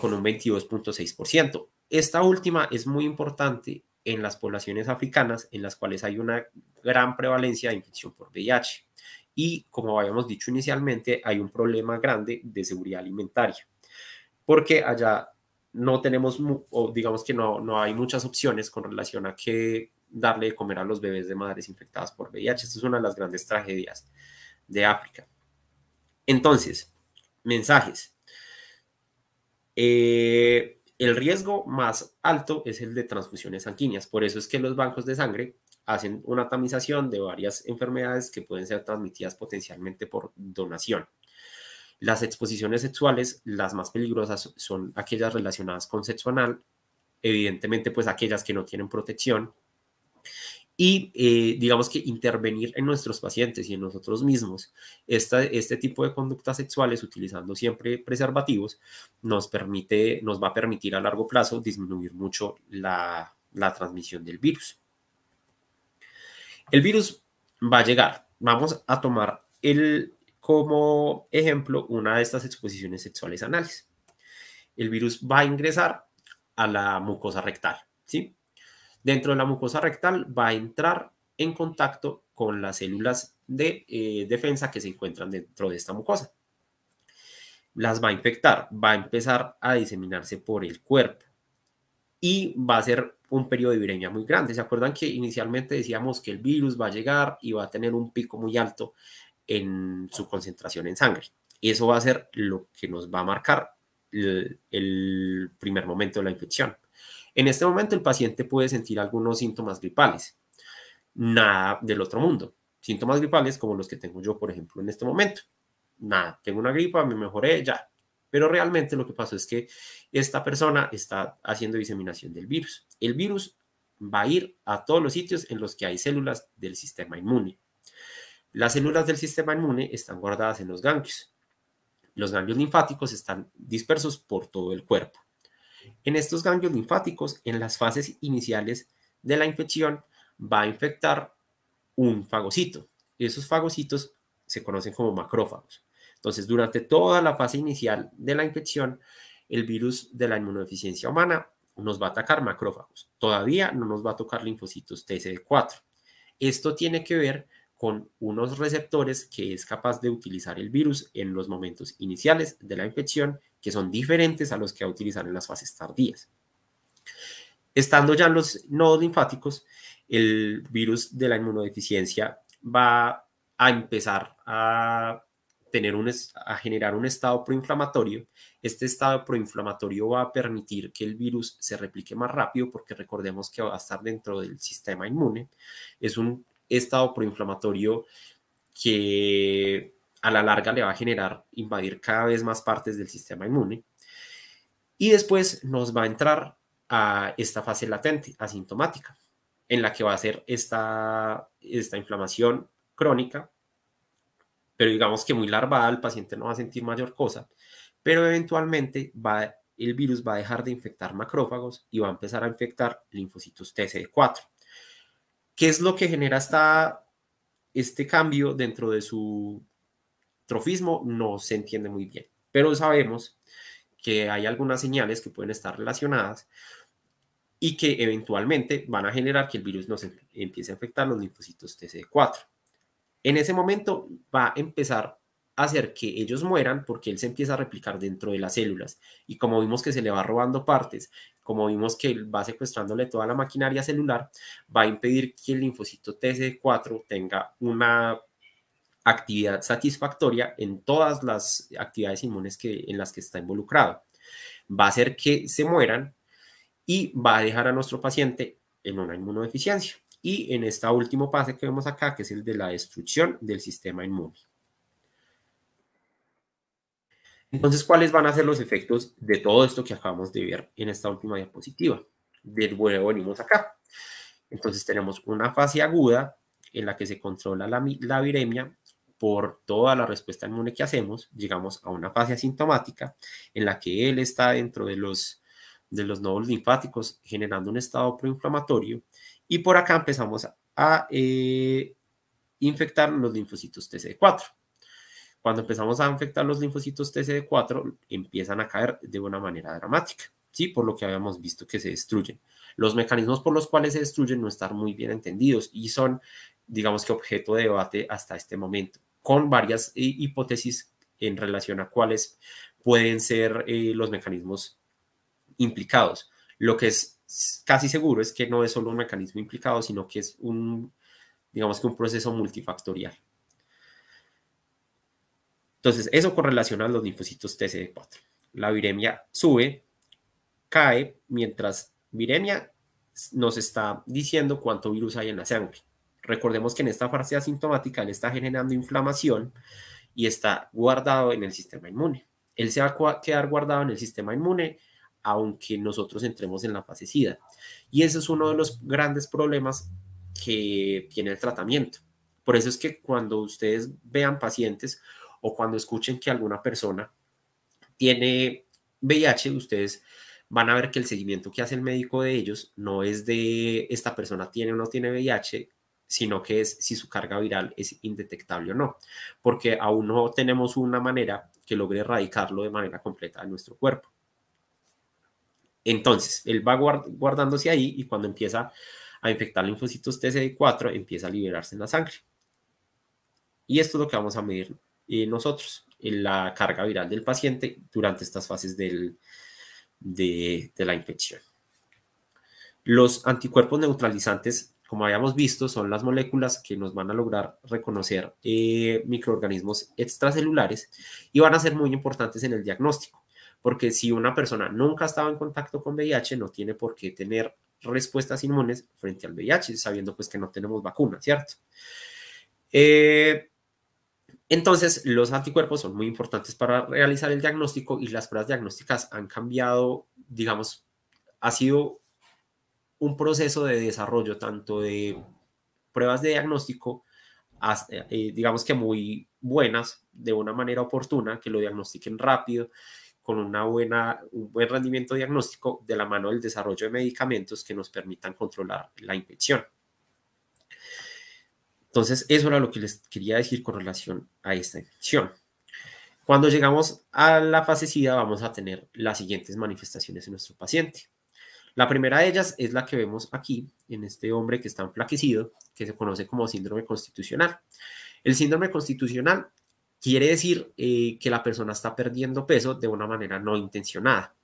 con un 22.6%. Esta última es muy importante en las poblaciones africanas en las cuales hay una gran prevalencia de infección por VIH. Y como habíamos dicho inicialmente, hay un problema grande de seguridad alimentaria, porque allá no tenemos, o digamos que no, no hay muchas opciones con relación a qué darle de comer a los bebés de madres infectadas por VIH. Esta es una de las grandes tragedias de África. Entonces, mensajes. Eh, el riesgo más alto es el de transfusiones sanguíneas, por eso es que los bancos de sangre hacen una tamización de varias enfermedades que pueden ser transmitidas potencialmente por donación. Las exposiciones sexuales, las más peligrosas, son aquellas relacionadas con sexo anal, evidentemente pues aquellas que no tienen protección, y, eh, digamos que, intervenir en nuestros pacientes y en nosotros mismos. este tipo de conductas sexuales, utilizando siempre preservativos, nos, permite, nos va a permitir a largo plazo disminuir mucho la, la transmisión del virus. El virus va a llegar. Vamos a tomar el, como ejemplo una de estas exposiciones sexuales anales. El virus va a ingresar a la mucosa rectal, ¿sí? dentro de la mucosa rectal va a entrar en contacto con las células de eh, defensa que se encuentran dentro de esta mucosa. Las va a infectar, va a empezar a diseminarse por el cuerpo y va a ser un periodo de viremia muy grande. ¿Se acuerdan que inicialmente decíamos que el virus va a llegar y va a tener un pico muy alto en su concentración en sangre? y Eso va a ser lo que nos va a marcar el primer momento de la infección. En este momento el paciente puede sentir algunos síntomas gripales, nada del otro mundo. Síntomas gripales como los que tengo yo, por ejemplo, en este momento. Nada, tengo una gripa, me mejoré, ya. Pero realmente lo que pasó es que esta persona está haciendo diseminación del virus. El virus va a ir a todos los sitios en los que hay células del sistema inmune. Las células del sistema inmune están guardadas en los ganglios. Los ganglios linfáticos están dispersos por todo el cuerpo. En estos ganglios linfáticos, en las fases iniciales de la infección, va a infectar un fagocito. Esos fagocitos se conocen como macrófagos. Entonces, durante toda la fase inicial de la infección, el virus de la inmunodeficiencia humana nos va a atacar macrófagos. Todavía no nos va a tocar linfocitos TCD4. Esto tiene que ver con unos receptores que es capaz de utilizar el virus en los momentos iniciales de la infección, que son diferentes a los que va a utilizar en las fases tardías. Estando ya en los nodos linfáticos, el virus de la inmunodeficiencia va a empezar a, tener un, a generar un estado proinflamatorio. Este estado proinflamatorio va a permitir que el virus se replique más rápido porque recordemos que va a estar dentro del sistema inmune. Es un estado proinflamatorio que a la larga le va a generar invadir cada vez más partes del sistema inmune. Y después nos va a entrar a esta fase latente, asintomática, en la que va a ser esta, esta inflamación crónica, pero digamos que muy larvada, el paciente no va a sentir mayor cosa, pero eventualmente va, el virus va a dejar de infectar macrófagos y va a empezar a infectar linfocitos TCD4 ¿Qué es lo que genera este cambio dentro de su trofismo? No se entiende muy bien, pero sabemos que hay algunas señales que pueden estar relacionadas y que eventualmente van a generar que el virus nos empiece a afectar los linfocitos tc 4 En ese momento va a empezar hacer que ellos mueran porque él se empieza a replicar dentro de las células. Y como vimos que se le va robando partes, como vimos que él va secuestrándole toda la maquinaria celular, va a impedir que el linfocito Tc 4 tenga una actividad satisfactoria en todas las actividades inmunes que, en las que está involucrado. Va a hacer que se mueran y va a dejar a nuestro paciente en una inmunodeficiencia. Y en este último pase que vemos acá, que es el de la destrucción del sistema inmune. Entonces, ¿cuáles van a ser los efectos de todo esto que acabamos de ver en esta última diapositiva? De nuevo venimos acá. Entonces tenemos una fase aguda en la que se controla la, la viremia por toda la respuesta inmune que hacemos. Llegamos a una fase asintomática en la que él está dentro de los, de los nódulos linfáticos generando un estado proinflamatorio y por acá empezamos a eh, infectar los linfocitos TC4. Cuando empezamos a infectar los linfocitos TCD4, empiezan a caer de una manera dramática, ¿sí? Por lo que habíamos visto que se destruyen. Los mecanismos por los cuales se destruyen no están muy bien entendidos y son, digamos que, objeto de debate hasta este momento, con varias eh, hipótesis en relación a cuáles pueden ser eh, los mecanismos implicados. Lo que es casi seguro es que no es solo un mecanismo implicado, sino que es un, digamos que un proceso multifactorial. Entonces, eso correlaciona a los linfocitos TCD4. La viremia sube, cae, mientras viremia nos está diciendo cuánto virus hay en la sangre. Recordemos que en esta fase asintomática él está generando inflamación y está guardado en el sistema inmune. Él se va a quedar guardado en el sistema inmune aunque nosotros entremos en la fase SIDA. Y ese es uno de los grandes problemas que tiene el tratamiento. Por eso es que cuando ustedes vean pacientes o cuando escuchen que alguna persona tiene VIH, ustedes van a ver que el seguimiento que hace el médico de ellos no es de esta persona tiene o no tiene VIH, sino que es si su carga viral es indetectable o no, porque aún no tenemos una manera que logre erradicarlo de manera completa de nuestro cuerpo. Entonces, él va guardándose ahí y cuando empieza a infectar linfocitos TCD4, empieza a liberarse en la sangre. Y esto es lo que vamos a medir nosotros nosotros la carga viral del paciente durante estas fases de, la infección. Los anticuerpos neutralizantes, como habíamos visto, son las moléculas que nos van a lograr reconocer eh, microorganismos extracelulares y van a ser muy importantes en el diagnóstico, porque si una persona nunca estaba en contacto con VIH, no tiene por qué tener respuestas inmunes frente al VIH, sabiendo pues que no tenemos vacuna, ¿cierto? Eh, entonces, los anticuerpos son muy importantes para realizar el diagnóstico y las pruebas diagnósticas han cambiado, digamos, ha sido un proceso de desarrollo tanto de pruebas de diagnóstico, eh, eh, digamos que muy buenas, de una manera oportuna, que lo diagnostiquen rápido, con una buena, un buen rendimiento diagnóstico de la mano del desarrollo de medicamentos que nos permitan controlar la infección. Entonces, eso era lo que les quería decir con relación a esta infección. Cuando llegamos a la fase vamos a tener las siguientes manifestaciones en nuestro paciente. La primera de ellas es la que vemos aquí, en este hombre que está enflaquecido, que se conoce como síndrome constitucional. El síndrome constitucional quiere decir eh, que la persona está perdiendo peso de una manera no intencionada.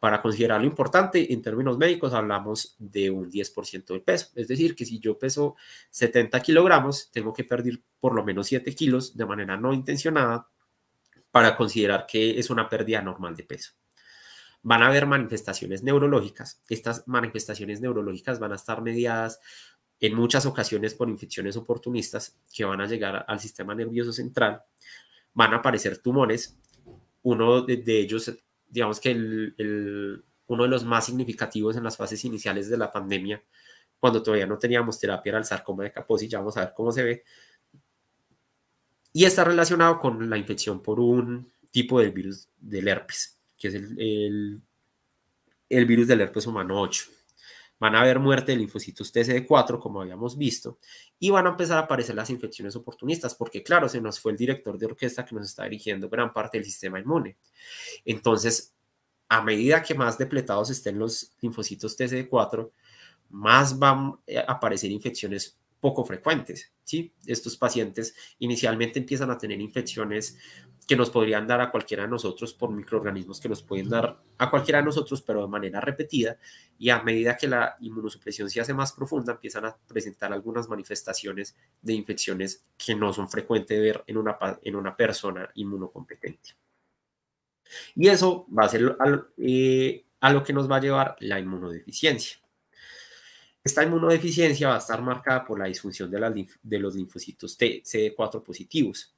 Para considerar lo importante, en términos médicos hablamos de un 10% del peso. Es decir, que si yo peso 70 kilogramos, tengo que perder por lo menos 7 kilos de manera no intencionada para considerar que es una pérdida normal de peso. Van a haber manifestaciones neurológicas. Estas manifestaciones neurológicas van a estar mediadas en muchas ocasiones por infecciones oportunistas que van a llegar al sistema nervioso central. Van a aparecer tumores. Uno de ellos digamos que uno de los más significativos en las fases iniciales de la pandemia, cuando todavía no teníamos terapia era el sarcoma de Kaposi, ya vamos a ver cómo se ve. Y está relacionado con la infección por un tipo del virus del herpes, que es el virus del herpes humano 8 van a haber muerte de linfocitos TCD4, como habíamos visto, y van a empezar a aparecer las infecciones oportunistas, porque claro, se nos fue el director de orquesta que nos está dirigiendo gran parte del sistema inmune. Entonces, a medida que más depletados estén los linfocitos TCD4, más van eh, a aparecer infecciones poco frecuentes. ¿sí? Estos pacientes inicialmente empiezan a tener infecciones que nos podrían dar a cualquiera de nosotros por microorganismos que nos pueden dar a cualquiera de nosotros, pero de manera repetida. Y a medida que la inmunosupresión se hace más profunda, empiezan a presentar algunas manifestaciones de infecciones que no son frecuentes de ver en una, en una persona inmunocompetente. Y eso va a ser eh, a lo que nos va a llevar la inmunodeficiencia. Esta inmunodeficiencia va a estar marcada por la disfunción de, los linfocitos T, CD4 positivos.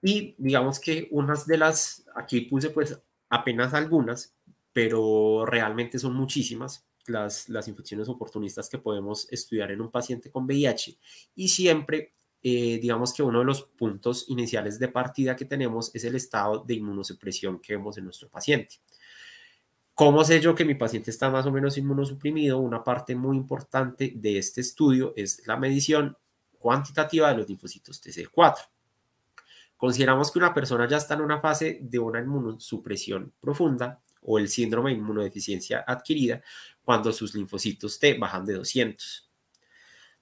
Y digamos que unas de las, aquí puse pues apenas algunas, pero realmente son muchísimas las, infecciones oportunistas que podemos estudiar en un paciente con VIH. Y siempre eh, digamos que uno de los puntos iniciales de partida que tenemos es el estado de inmunosupresión que vemos en nuestro paciente. ¿Cómo sé yo que mi paciente está más o menos inmunosuprimido? Una parte muy importante de este estudio es la medición cuantitativa de los linfocitos TC4. Consideramos que una persona ya está en una fase de una inmunosupresión profunda o el síndrome de inmunodeficiencia adquirida cuando sus linfocitos T bajan de 200.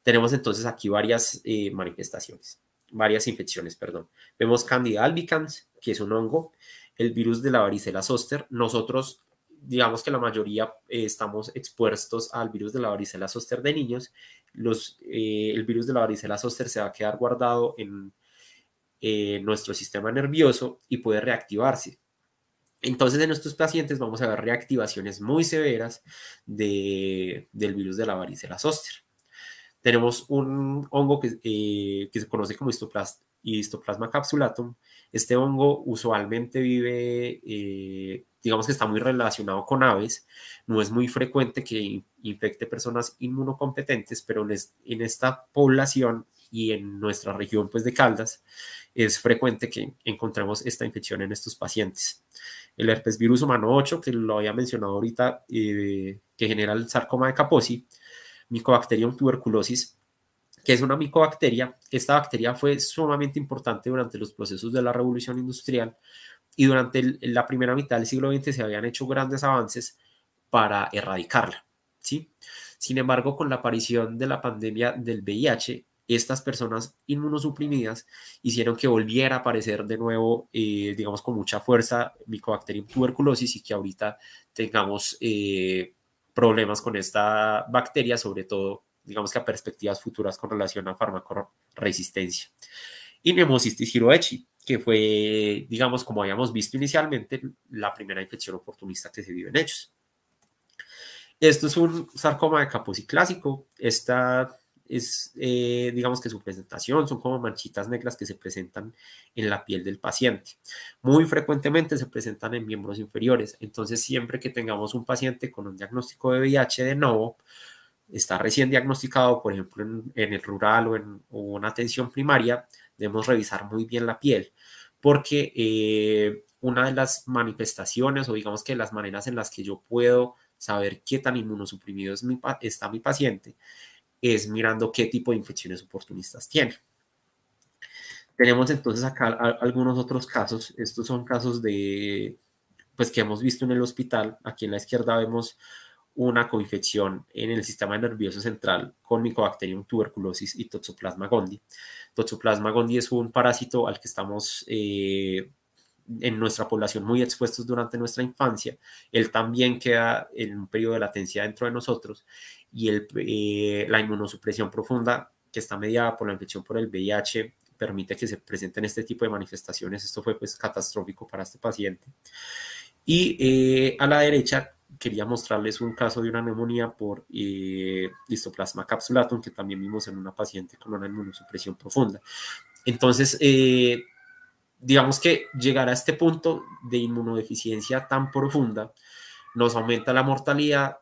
Tenemos entonces aquí varias eh, manifestaciones, varias infecciones, perdón. Vemos Candida albicans, que es un hongo, el virus de la varicela zoster. Nosotros digamos que la mayoría eh, estamos expuestos al virus de la varicela zoster de niños. Los, eh, el virus de la varicela zoster se va a quedar guardado en eh, nuestro sistema nervioso y puede reactivarse. Entonces, en nuestros pacientes vamos a ver reactivaciones muy severas del virus de la varicela zoster. Tenemos un hongo que, se conoce como histoplasma capsulatum. Este hongo usualmente vive digamos que está muy relacionado con aves, no es muy frecuente que infecte personas inmunocompetentes, pero en, esta población y en nuestra región pues de Caldas es frecuente que encontremos esta infección en estos pacientes. El herpes virus humano 8, que lo había mencionado ahorita, eh, que genera el sarcoma de Kaposi, Mycobacterium tuberculosis, que es una micobacteria. Esta bacteria fue sumamente importante durante los procesos de la revolución industrial y durante la primera mitad del siglo XX se habían hecho grandes avances para erradicarla. ¿sí? Sin embargo, con la aparición de la pandemia del VIH, estas personas inmunosuprimidas hicieron que volviera a aparecer de nuevo, eh, digamos, con mucha fuerza Mycobacterium tuberculosis y que ahorita tengamos eh, problemas con esta bacteria, sobre todo, digamos que a perspectivas futuras con relación a farmacoresistencia. Y Nemocystis hiroechi, que fue, digamos, como habíamos visto inicialmente, la primera infección oportunista que se vive en ellos. Esto es un sarcoma de Kaposi clásico. Esta es, eh, digamos que su presentación son como manchitas negras que se presentan en la piel del paciente. Muy frecuentemente se presentan en miembros inferiores. Entonces, siempre que tengamos un paciente con un diagnóstico de VIH de nuevo, está recién diagnosticado, por ejemplo, en, el rural o en una atención primaria, debemos revisar muy bien la piel porque eh, una de las manifestaciones o digamos que las maneras en las que yo puedo saber qué tan inmunosuprimido está mi paciente es mirando qué tipo de infecciones oportunistas tiene. Tenemos entonces acá algunos otros casos. Estos son casos de, pues que hemos visto en el hospital. Aquí en la izquierda vemos una coinfección en el sistema nervioso central con Mycobacterium tuberculosis y Toxoplasma gondii. Toxoplasma gondii es un parásito al que estamos eh, en nuestra población muy expuestos durante nuestra infancia. Él también queda en un periodo de latencia dentro de nosotros y el, eh, la inmunosupresión profunda que está mediada por la infección por el VIH permite que se presenten este tipo de manifestaciones. Esto fue pues catastrófico para este paciente. Y eh, a la derecha quería mostrarles un caso de una neumonía por eh, histoplasma capsulatum, que también vimos en una paciente con una inmunosupresión profunda. Entonces, eh, digamos que llegar a este punto de inmunodeficiencia tan profunda nos aumenta la mortalidad,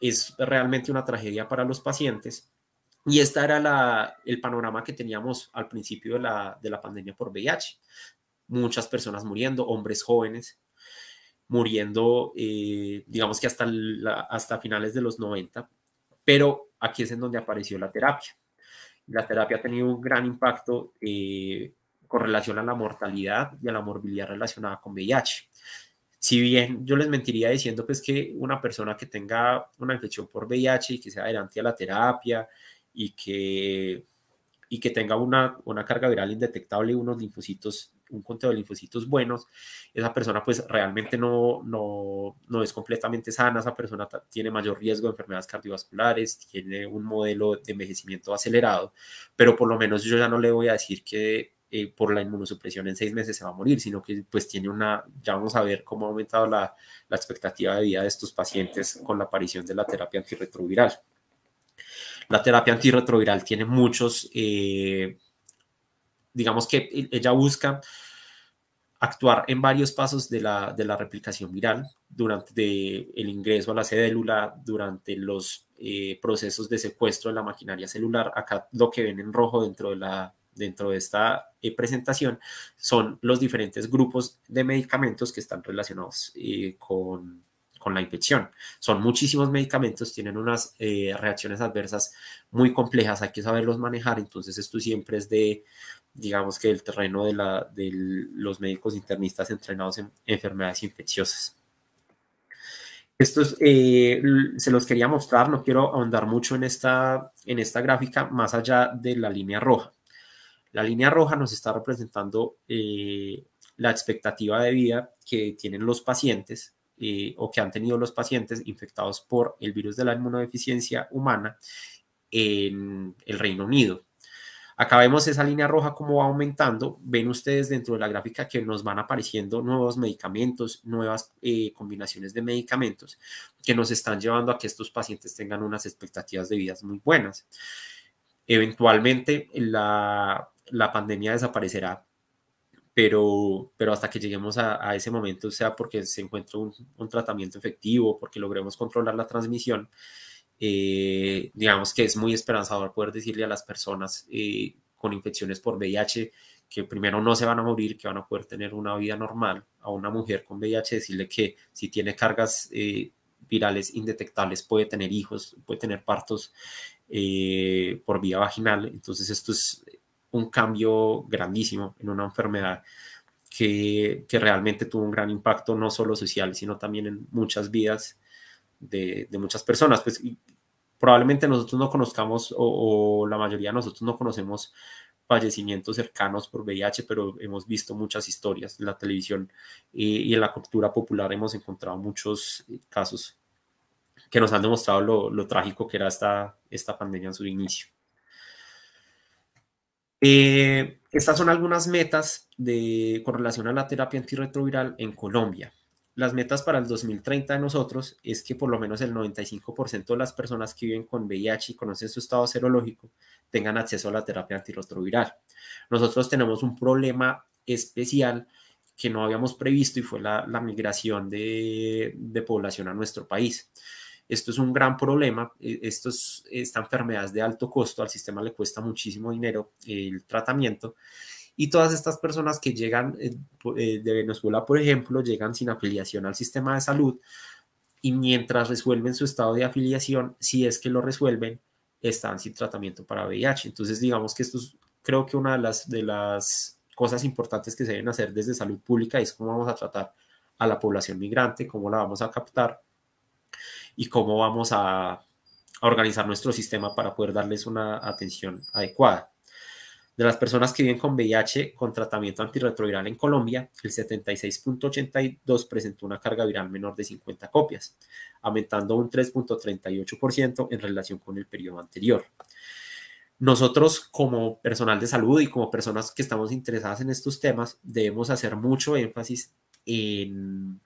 es realmente una tragedia para los pacientes. Y este era la, el panorama que teníamos al principio de la, de la pandemia por VIH. Muchas personas muriendo, hombres jóvenes, muriendo, eh, digamos que hasta, hasta finales de los 90, pero aquí es en donde apareció la terapia. La terapia ha tenido un gran impacto eh, con relación a la mortalidad y a la morbilidad relacionada con VIH. Si bien yo les mentiría diciendo pues que una persona que tenga una infección por VIH y que sea adelante a la terapia y que, y que tenga una, una carga viral indetectable y unos linfocitos un conteo de linfocitos buenos, esa persona pues realmente no, no, no es completamente sana, esa persona tiene mayor riesgo de enfermedades cardiovasculares, tiene un modelo de envejecimiento acelerado, pero por lo menos yo ya no le voy a decir que eh, por la inmunosupresión en seis meses se va a morir, sino que pues tiene una, ya vamos a ver cómo ha aumentado la, la expectativa de vida de estos pacientes con la aparición de la terapia antirretroviral. La terapia antirretroviral tiene muchos... Eh, digamos que e-, ella busca actuar en varios pasos de la, replicación viral, durante el ingreso a la célula, durante los eh, procesos de secuestro de la maquinaria celular. Acá lo que ven en rojo dentro de, la, dentro de esta eh, presentación son los diferentes grupos de medicamentos que están relacionados eh, con, la infección. Son muchísimos medicamentos, tienen unas reacciones adversas muy complejas, hay que saberlos manejar, entonces esto siempre es de digamos que el terreno de, la, de los médicos internistas entrenados en enfermedades infecciosas. Estos eh, se los quería mostrar, no quiero ahondar mucho en esta, en esta gráfica, más allá de la línea roja. La línea roja nos está representando eh, la expectativa de vida que tienen los pacientes eh, o que han tenido los pacientes infectados por el virus de la inmunodeficiencia humana en el Reino Unido. Acá vemos esa línea roja como va aumentando. Ven ustedes dentro de la gráfica que nos van apareciendo nuevos medicamentos, nuevas eh, combinaciones de medicamentos que nos están llevando a que estos pacientes tengan unas expectativas de vida muy buenas. Eventualmente la, pandemia desaparecerá, pero, pero hasta que lleguemos a, ese momento, sea porque se encuentre un tratamiento efectivo, porque logremos controlar la transmisión, eh, digamos que es muy esperanzador poder decirle a las personas eh, con infecciones por VIH que primero no se van a morir, que van a poder tener una vida normal. A una mujer con VIH decirle que si tiene cargas eh, virales indetectables puede tener hijos, puede tener partos por vía vaginal. Entonces esto es un cambio grandísimo en una enfermedad que, que realmente tuvo un gran impacto no solo social, sino también en muchas vidas de, muchas personas. Pues probablemente nosotros no conozcamos o, la mayoría de nosotros no conocemos fallecimientos cercanos por VIH, pero hemos visto muchas historias en la televisión eh, y, en la cultura popular hemos encontrado muchos casos que nos han demostrado lo, trágico que era esta, esta pandemia en su inicio. Eh, estas son algunas metas de, con relación a la terapia antirretroviral en Colombia las metas para el 2030 de nosotros es que por lo menos el 95% de las personas que viven con VIH y conocen su estado serológico tengan acceso a la terapia antirretroviral. Nosotros tenemos un problema especial que no habíamos previsto y fue la, migración de, población a nuestro país. Esto es un gran problema, e, esto esta enfermedad es de alto costo, al sistema le cuesta muchísimo dinero el tratamiento y todas estas personas que llegan eh, eh, de Venezuela, por ejemplo, llegan sin afiliación al sistema de salud y mientras resuelven su estado de afiliación, si es que lo resuelven, están sin tratamiento para VIH. Entonces, digamos que esto es, creo que una de las, de las cosas importantes que se deben hacer desde salud pública es cómo vamos a tratar a la población migrante, cómo la vamos a captar y cómo vamos a organizar nuestro sistema para poder darles una atención adecuada. De las personas que viven con VIH con tratamiento antirretroviral en Colombia, el 76.82 presentó una carga viral menor de 50 copias, aumentando un 3.38% en relación con el periodo anterior. Nosotros como personal de salud y como personas que estamos interesadas en estos temas, debemos hacer mucho énfasis en,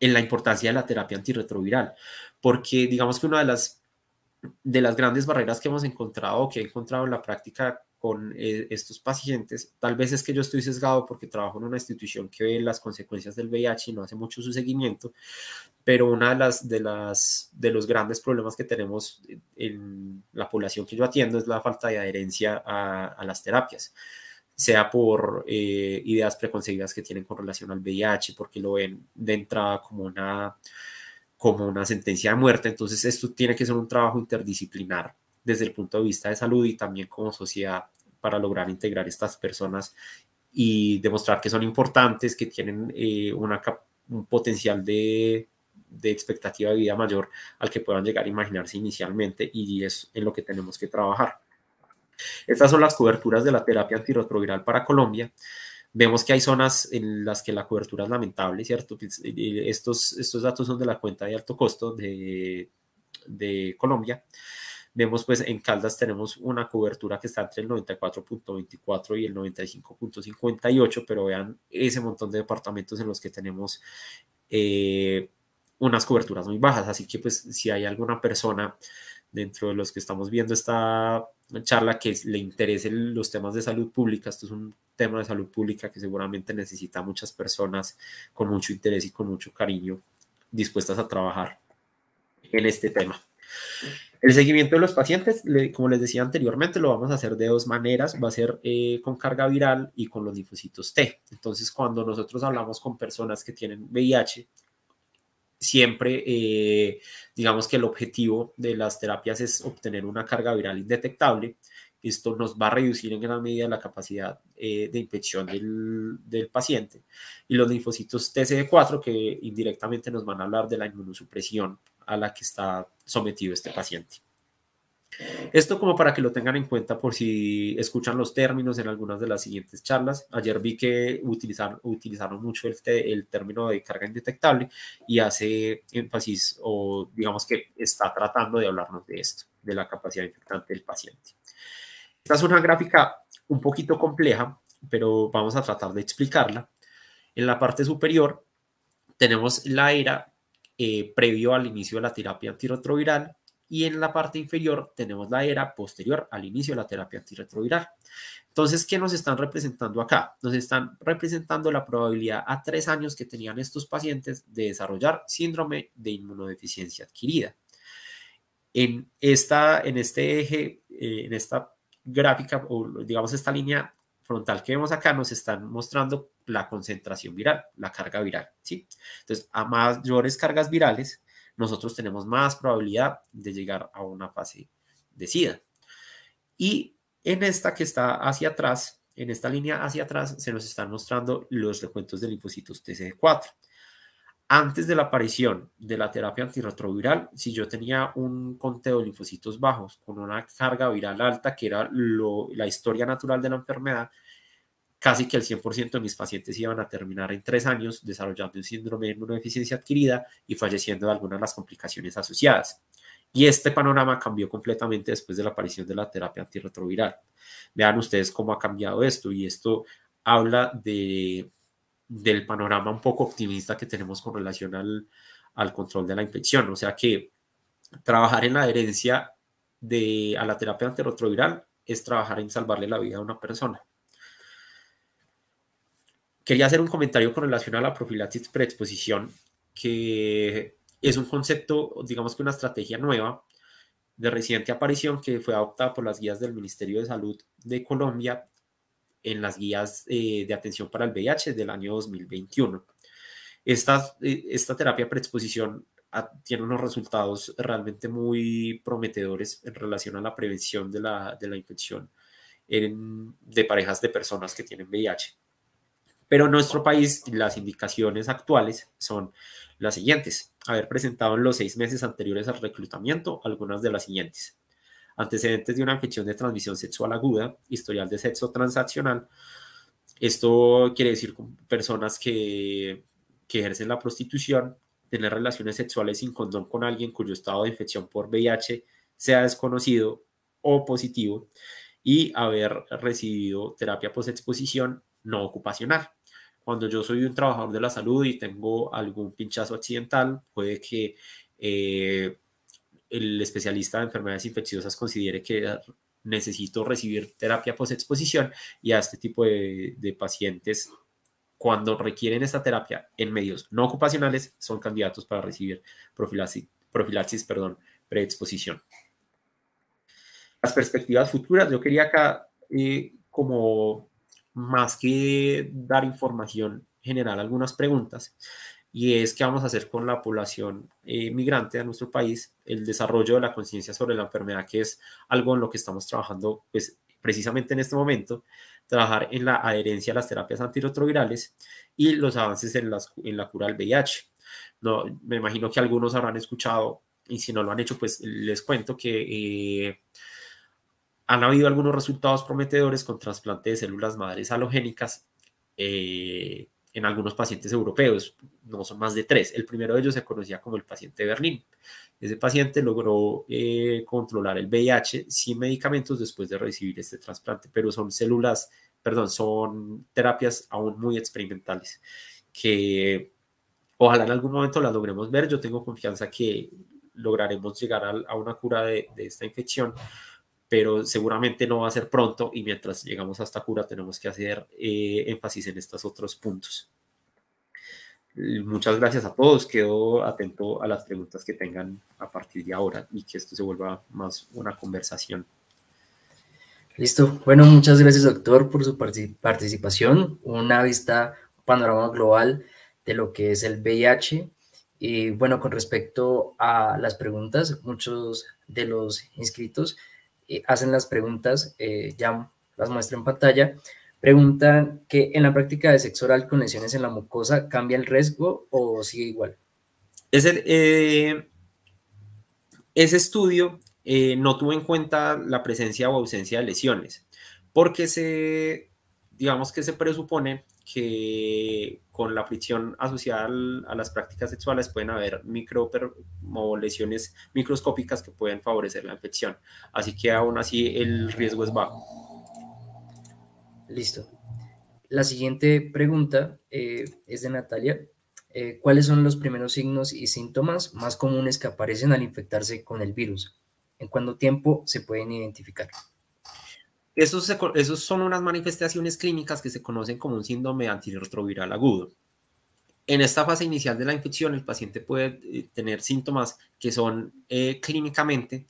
la importancia de la terapia antirretroviral, porque digamos que una de las de las grandes barreras que hemos encontrado o que he encontrado en la práctica con eh, estos pacientes. Tal vez es que yo estoy sesgado porque trabajo en una institución que ve las consecuencias del VIH y no hace mucho su seguimiento, pero una de las de los grandes problemas que tenemos en la población que yo atiendo es la falta de adherencia a, las terapias sea por eh, ideas preconcebidas que tienen con relación al VIH, porque lo ven de entrada como una, como una sentencia de muerte. Entonces, esto tiene que ser un trabajo interdisciplinar desde el punto de vista de salud y también como sociedad para lograr integrar estas personas y demostrar que son importantes, que tienen eh, un potencial de, expectativa de vida mayor al que puedan llegar a imaginarse inicialmente y es en lo que tenemos que trabajar. Estas son las coberturas de la terapia antirretroviral para Colombia. Vemos que hay zonas en las que la cobertura es lamentable, ¿cierto? Pues, eh, eh, estos, estos datos son de la cuenta de alto costo de, de Colombia. Vemos pues en Caldas tenemos una cobertura que está entre el 94.24 y el 95.58, pero vean ese montón de departamentos en los que tenemos eh, unas coberturas muy bajas. Así que pues si hay alguna persona dentro de los que estamos viendo esta charla que le interese los temas de salud pública, esto es un tema de salud pública que seguramente necesita muchas personas con mucho interés y con mucho cariño dispuestas a trabajar en este tema. El seguimiento de los pacientes, como les decía anteriormente, lo vamos a hacer de dos maneras. Va a ser eh, con carga viral y con los linfocitos T. Entonces, cuando nosotros hablamos con personas que tienen VIH, siempre eh, digamos que el objetivo de las terapias es obtener una carga viral indetectable. Esto nos va a reducir en gran medida la capacidad eh, de infección del, del, paciente. Y los linfocitos TCD4, que indirectamente nos van a hablar de la inmunosupresión a la que está sometido este paciente. Esto como para que lo tengan en cuenta por si escuchan los términos en algunas de las siguientes charlas. Ayer vi que utilizaron, utilizaron mucho el, el término de carga indetectable y hace énfasis o digamos que está tratando de hablarnos de esto, de la capacidad infectante del paciente. Esta es una gráfica un poquito compleja, pero vamos a tratar de explicarla. En la parte superior tenemos la era eh, previo al inicio de la terapia antirretroviral y en la parte inferior tenemos la era posterior al inicio de la terapia antirretroviral. Entonces, ¿qué nos están representando acá? Nos están representando la probabilidad a tres años que tenían estos pacientes de desarrollar síndrome de inmunodeficiencia adquirida. En, esta, en este eje, eh, en esta gráfica, o digamos esta línea frontal que vemos acá nos están mostrando la concentración viral, la carga viral, ¿sí? Entonces, a mayores cargas virales, nosotros tenemos más probabilidad de llegar a una fase de SIDA. Y en esta que está hacia atrás, en esta línea hacia atrás, se nos están mostrando los recuentos de linfocitos TCD4 antes de la aparición de la terapia antirretroviral, si yo tenía un conteo de linfocitos bajos con una carga viral alta, que era la historia natural de la enfermedad, casi que el 100% de mis pacientes iban a terminar en tres años desarrollando un síndrome de inmunodeficiencia adquirida y falleciendo de algunas de las complicaciones asociadas. Y este panorama cambió completamente después de la aparición de la terapia antirretroviral. Vean ustedes cómo ha cambiado esto y esto habla de del panorama un poco optimista que tenemos con relación al, al control de la infección. O sea que trabajar en la adherencia de, a la terapia antirretroviral es trabajar en salvarle la vida a una persona. Quería hacer un comentario con relación a la profilaxis preexposición, que es un concepto, digamos que una estrategia nueva de reciente aparición que fue adoptada por las guías del Ministerio de Salud de Colombia en las guías eh, de atención para el VIH del año 2021. Eh, esta, terapia preexposición ah, tiene unos resultados realmente muy prometedores en relación a la prevención de la, infección de parejas de personas que tienen VIH. Pero en nuestro país las indicaciones actuales son las siguientes. Haber presentado en los seis meses anteriores al reclutamiento algunas de las siguientes antecedentes de una infección de transmisión sexual aguda, historial de sexo transaccional. Esto quiere decir personas que, que ejercen la prostitución, tener relaciones sexuales sin condón con alguien cuyo estado de infección por VIH sea desconocido o positivo y haber recibido terapia posexposición no ocupacional. Cuando yo soy un trabajador de la salud y tengo algún pinchazo accidental, puede que eh, el especialista de enfermedades infecciosas considere que ah, necesito recibir terapia post y a este tipo de, pacientes, cuando requieren esta terapia en medios no ocupacionales, son candidatos para recibir profilaxis, profilaxis perdón, preexposición. Las perspectivas futuras, yo quería acá, eh, como más que dar información general, algunas preguntas y es qué vamos a hacer con la población eh, migrante a nuestro país, el desarrollo de la conciencia sobre la enfermedad, que es algo en lo que estamos trabajando pues, precisamente en este momento, trabajar en la adherencia a las terapias antirretrovirales y los avances en, las, en la cura del VIH. No, me imagino que algunos habrán escuchado, y si no lo han hecho, pues les cuento que... Eh, han habido algunos resultados prometedores con trasplante de células madres halogénicas eh, en algunos pacientes europeos, no son más de tres. El primero de ellos se conocía como el paciente de Berlín. Ese paciente logró eh, controlar el VIH sin medicamentos después de recibir este trasplante, pero son células, perdón, son terapias aún muy experimentales que ojalá en algún momento las logremos ver. Yo tengo confianza que lograremos llegar a, una cura de, de esta infección, pero seguramente no va a ser pronto y mientras llegamos esta cura tenemos que hacer eh, énfasis en estos otros puntos. Muchas gracias a todos, quedo atento a las preguntas que tengan a partir de ahora y que esto se vuelva más una conversación. Listo, bueno, muchas gracias doctor por su participación, una vista, un panorama global de lo que es el VIH. Y bueno, con respecto a las preguntas, muchos de los inscritos hacen las preguntas, eh, ya las muestro en pantalla, preguntan que en la práctica de sexo oral con lesiones en la mucosa, ¿cambia el riesgo o sigue igual? Es eh, ese estudio eh, no tuvo en cuenta la presencia o ausencia de lesiones, porque se digamos que se presupone que con la fricción asociada a las prácticas sexuales pueden haber micro lesiones microscópicas que pueden favorecer la infección. Así que aún así el riesgo es bajo. Listo. La siguiente pregunta eh, es de Natalia. Eh, ¿Cuáles son los primeros signos y síntomas más comunes que aparecen al infectarse con el virus? ¿En cuánto tiempo se pueden identificar? Esos, son unas manifestaciones clínicas que se conocen como un síndrome antirretroviral agudo. En esta fase inicial de la infección, el paciente puede eh, tener síntomas que son eh, clínicamente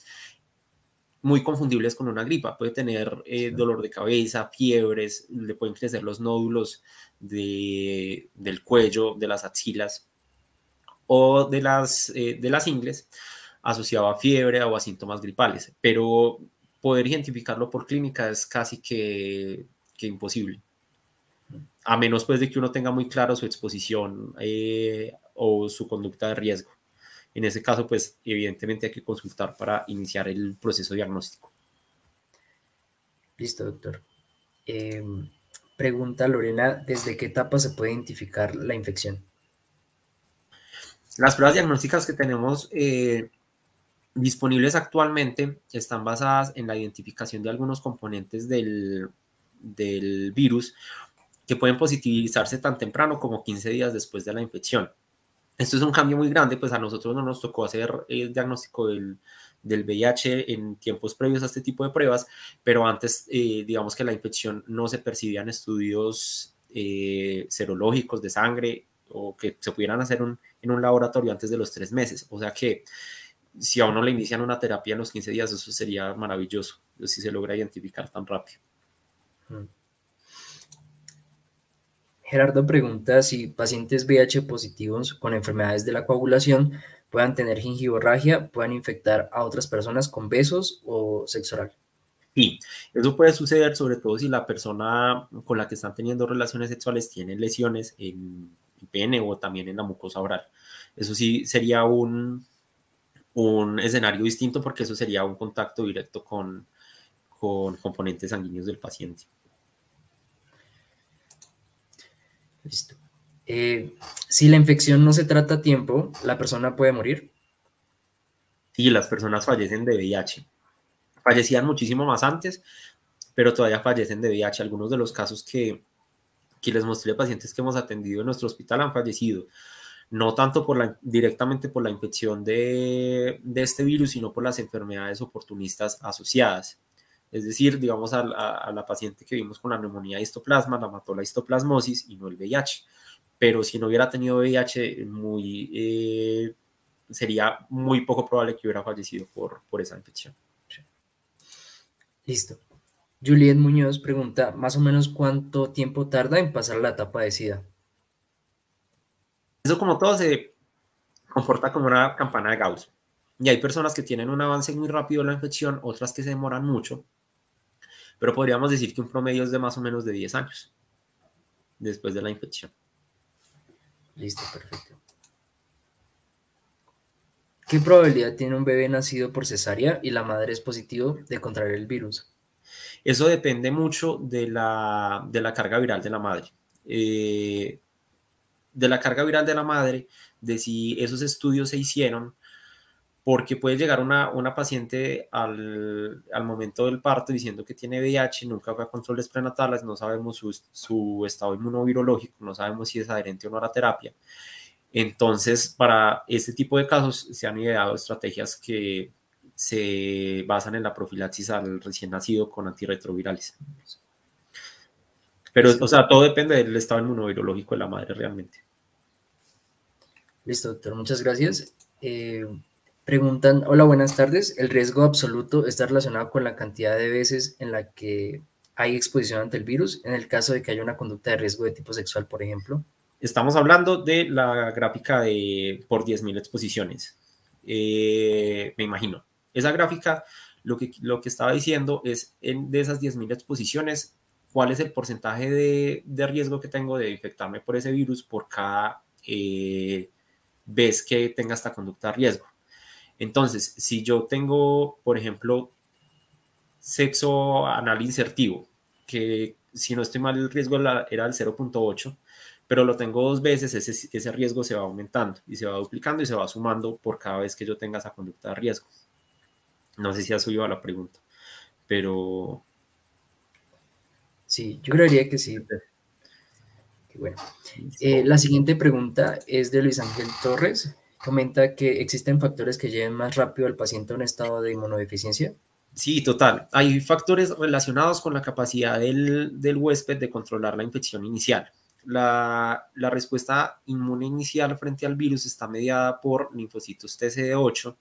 muy confundibles con una gripa. Puede tener eh, dolor de cabeza, fiebres, le pueden crecer los nódulos del cuello, de las axilas o de las, de las ingles, asociado a fiebre o a síntomas gripales. Pero poder identificarlo por clínica es casi que, imposible. A menos pues de que uno tenga muy claro su exposición eh, o su conducta de riesgo. En ese caso, pues evidentemente hay que consultar para iniciar el proceso diagnóstico. Listo, doctor. Em, pregunta Lorena, ¿desde qué etapa se puede identificar la infección? Las pruebas diagnósticas que tenemos eh, disponibles actualmente están basadas en la identificación de algunos componentes del, virus que pueden positivizarse tan temprano como 15 días después de la infección. Esto es un cambio muy grande, pues a nosotros no nos tocó hacer el diagnóstico del, del VIH en tiempos previos a este tipo de pruebas, pero antes eh, digamos que la infección no se percibía en estudios eh, serológicos de sangre o que se pudieran hacer en un laboratorio antes de los tres meses. O sea que si a uno le inician una terapia en los 15 días, eso sería maravilloso, si se logra identificar tan rápido. Mm. Gerardo pregunta si pacientes VIH positivos con enfermedades de la coagulación puedan tener gingivorragia, puedan infectar a otras personas con besos o sexo oral. Sí, eso puede suceder sobre todo si la persona con la que están teniendo relaciones sexuales tiene lesiones en el pene o también en la mucosa oral. Eso sí sería un, un escenario distinto porque eso sería un contacto directo con, componentes sanguíneos del paciente. Listo. Eh, si la infección no se trata a tiempo, ¿la persona puede morir? Sí, las personas fallecen de VIH. Fallecían muchísimo más antes, pero todavía fallecen de VIH. Algunos de los casos que, que les mostré a pacientes que hemos atendido en nuestro hospital han fallecido no tanto por la, directamente por la infección de, este virus, sino por las enfermedades oportunistas asociadas. Es decir, digamos a, la paciente que vimos con la neumonía de histoplasma, la mató la histoplasmosis y no el VIH. Pero si no hubiera tenido VIH, eh, sería muy poco probable que hubiera fallecido por, por esa infección. Listo. Juliet Muñoz pregunta, más o menos cuánto tiempo tarda en pasar la etapa de SIDA. Eso como todo se comporta como una campana de Gauss. Y hay personas que tienen un avance muy rápido en la infección, otras que se demoran mucho, pero podríamos decir que un promedio es de más o menos de 10 años después de la infección. Listo, perfecto. ¿Qué probabilidad tiene un bebé nacido por cesárea y la madre es positivo de contraer el virus? Eso depende mucho de la, de la carga viral de la madre. Eh, de la carga viral de la madre, de si esos estudios se hicieron, porque puede llegar una, una paciente al, momento del parto diciendo que tiene VIH, nunca fue a controles prenatales, no sabemos su, su estado inmunovirológico, no sabemos si es adherente o no a la terapia. Entonces, para este tipo de casos se han ideado estrategias que se basan en la profilaxis al recién nacido con antirretrovirales. Pero, o sea, todo depende del estado inmunovirológico de la madre realmente. Listo, doctor, muchas gracias. Eh, preguntan, hola, buenas tardes. ¿El riesgo absoluto está relacionado con la cantidad de veces en la que hay exposición ante el virus en el caso de que haya una conducta de riesgo de tipo sexual, por ejemplo? Estamos hablando de la gráfica de por 10.000 exposiciones, eh, me imagino. Esa gráfica, lo que, lo que estaba diciendo es, en, de esas 10.000 exposiciones, ¿cuál es el porcentaje de, de, riesgo que tengo de infectarme por ese virus por cada... Eh, ves que tenga esta conducta riesgo. Entonces, si yo tengo, por ejemplo, sexo anal insertivo, que si no estoy mal el riesgo era el 0.8, pero lo tengo dos veces, ese, riesgo se va aumentando y se va duplicando y se va sumando por cada vez que yo tenga esa conducta de riesgo. No sé si ha subido a la pregunta, pero... Sí, yo creería que sí. Bueno, eh, la siguiente pregunta es de Luis Ángel Torres. Comenta que existen factores que lleven más rápido al paciente a un estado de inmunodeficiencia. Sí, total. Hay factores relacionados con la capacidad del, huésped de controlar la infección inicial. La, respuesta inmune inicial frente al virus está mediada por linfocitos TCD8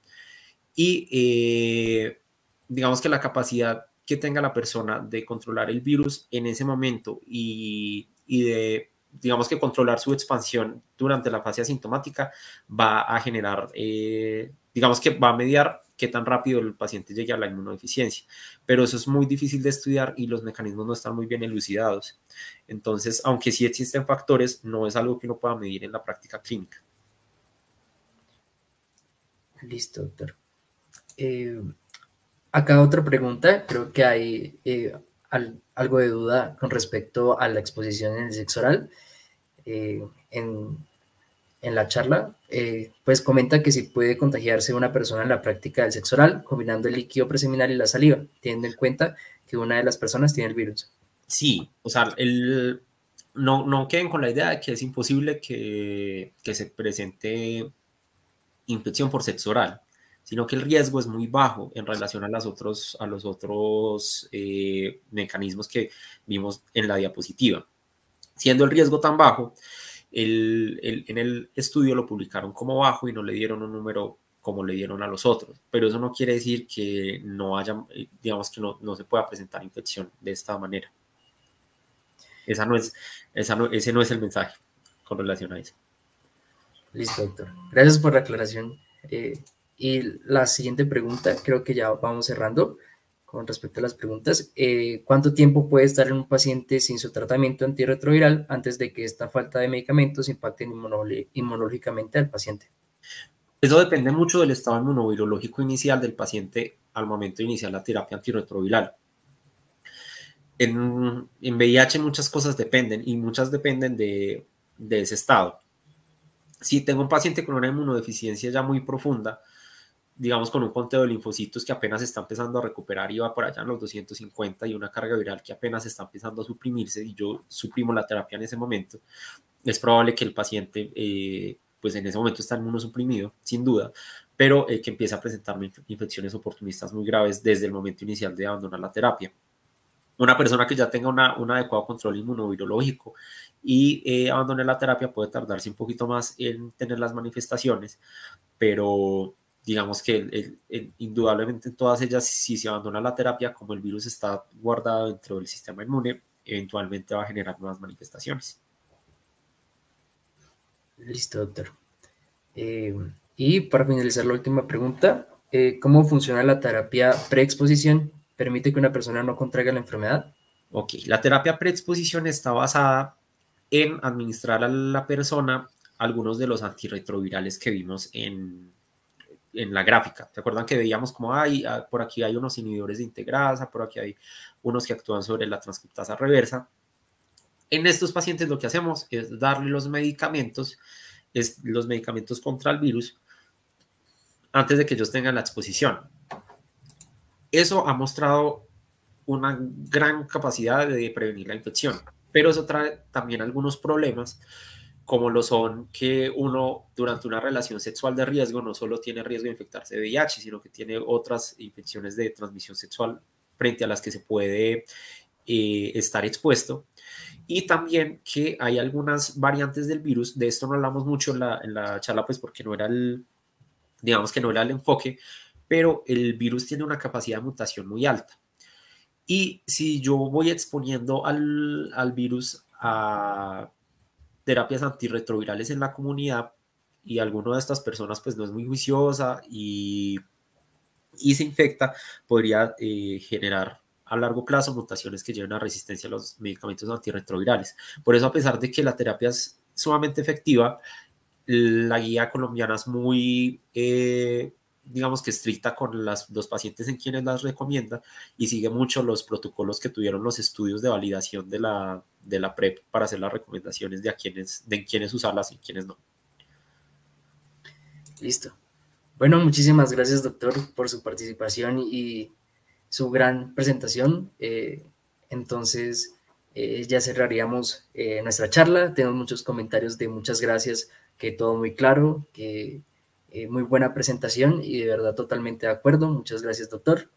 y eh, digamos que la capacidad que tenga la persona de controlar el virus en ese momento y, y de digamos que controlar su expansión durante la fase asintomática va a generar, eh, digamos que va a mediar qué tan rápido el paciente llegue a la inmunodeficiencia. Pero eso es muy difícil de estudiar y los mecanismos no están muy bien elucidados. Entonces, aunque sí existen factores, no es algo que uno pueda medir en la práctica clínica. Listo, doctor. Eh, acá otra pregunta, creo que hay eh, algo de duda con respecto a la exposición en el sexo oral. Eh, en, la charla, eh, pues comenta que si puede contagiarse una persona en la práctica del sexo oral, combinando el líquido preseminal y la saliva, teniendo en cuenta que una de las personas tiene el virus. Sí, o sea, no, no queden con la idea de que es imposible que, se presente infección por sexo oral, sino que el riesgo es muy bajo en relación a, las otros, a los otros eh, mecanismos que vimos en la diapositiva. Siendo el riesgo tan bajo, el, en el estudio lo publicaron como bajo y no le dieron un número como le dieron a los otros. Pero eso no quiere decir que no haya, eh, digamos que no, se pueda presentar infección de esta manera. Esa no es, ese no es el mensaje con relación a eso. Listo, doctor. Gracias por la aclaración. Eh, y la siguiente pregunta, creo que ya vamos cerrando con respecto a las preguntas, eh, ¿cuánto tiempo puede estar en un paciente sin su tratamiento antirretroviral antes de que esta falta de medicamentos impacte inmunológicamente al paciente? Eso depende mucho del estado inmunovirológico inicial del paciente al momento de iniciar la terapia antirretroviral. En, en VIH muchas cosas dependen y muchas dependen de, de ese estado. Si tengo un paciente con una inmunodeficiencia ya muy profunda, digamos, con un conteo de linfocitos que apenas está empezando a recuperar y va por allá en los 250 y una carga viral que apenas está empezando a suprimirse y yo suprimo la terapia en ese momento, es probable que el paciente, eh, pues en ese momento está inmunosuprimido, sin duda, pero eh, que empiece a presentar infecciones oportunistas muy graves desde el momento inicial de abandonar la terapia. Una persona que ya tenga un adecuado control inmunovirológico y eh, abandone la terapia puede tardarse un poquito más en tener las manifestaciones, pero digamos que indudablemente en todas ellas, si se abandona la terapia, como el virus está guardado dentro del sistema inmune, eventualmente va a generar nuevas manifestaciones. Listo, doctor. Eh, y para finalizar la última pregunta, eh, ¿cómo funciona la terapia preexposición? ¿Permite que una persona no contraiga la enfermedad? Ok, la terapia preexposición está basada en administrar a la persona algunos de los antirretrovirales que vimos en, en la gráfica. ¿Se acuerdan que veíamos como, hay ah, por aquí hay unos inhibidores de integrasa, por aquí hay unos que actúan sobre la transcriptasa reversa? En estos pacientes lo que hacemos es darle los medicamentos, es los medicamentos contra el virus, antes de que ellos tengan la exposición. Eso ha mostrado una gran capacidad de prevenir la infección, pero eso trae también algunos problemas como lo son que uno durante una relación sexual de riesgo no solo tiene riesgo de infectarse de VIH, sino que tiene otras infecciones de transmisión sexual frente a las que se puede eh, estar expuesto. Y también que hay algunas variantes del virus, de esto no hablamos mucho en la, en la charla, pues porque no era el, digamos que no era el enfoque, pero el virus tiene una capacidad de mutación muy alta. Y si yo voy exponiendo al, al virus a terapias antirretrovirales en la comunidad y alguna de estas personas pues no es muy juiciosa y, se infecta, podría eh, generar a largo plazo mutaciones que lleven a resistencia a los medicamentos antirretrovirales. Por eso, a pesar de que la terapia es sumamente efectiva, la guía colombiana es muy eh, digamos que estricta con las, los pacientes en quienes las recomienda y sigue mucho los protocolos que tuvieron los estudios de validación de la, de la PrEP para hacer las recomendaciones de a quienes, de quienes usarlas y en quienes no. Listo. Bueno, muchísimas gracias, doctor, por su participación y su gran presentación. Eh, entonces, eh, ya cerraríamos eh, nuestra charla. Tenemos muchos comentarios de muchas gracias, que todo muy claro, que eh, muy buena presentación y de verdad totalmente de acuerdo. Muchas gracias, doctor.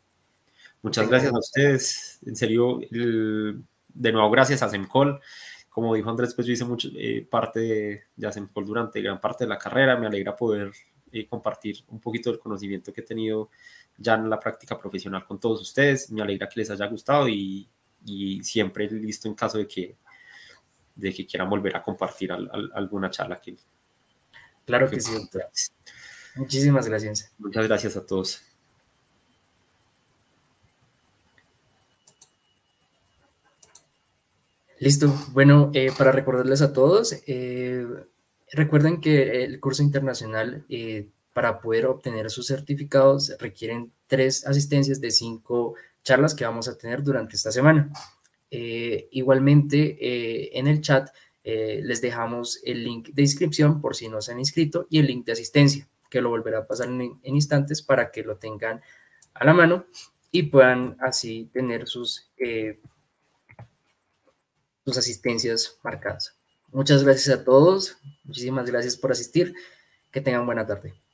Muchas gracias a ustedes. En serio, de nuevo, gracias a Semcol. Como dijo Andrés, pues yo hice mucho, eh, parte de, Semcol durante gran parte de la carrera. Me alegra poder eh, compartir un poquito del conocimiento que he tenido ya en la práctica profesional con todos ustedes. Me alegra que les haya gustado y, siempre listo en caso de que, de que quieran volver a compartir alguna charla que. Claro que, que sí, doctor. Muchísimas gracias. Muchas gracias a todos. Listo. Bueno, eh, para recordarles a todos, eh, recuerden que el curso internacional, eh, para poder obtener sus certificados, requieren tres asistencias de cinco charlas que vamos a tener durante esta semana. igualmente, en el chat les dejamos el link de inscripción por si no se han inscrito y el link de asistencia que lo volverá a pasar en, instantes para que lo tengan a la mano y puedan así tener sus, eh, sus asistencias marcadas. Muchas gracias a todos, muchísimas gracias por asistir, que tengan buena tarde.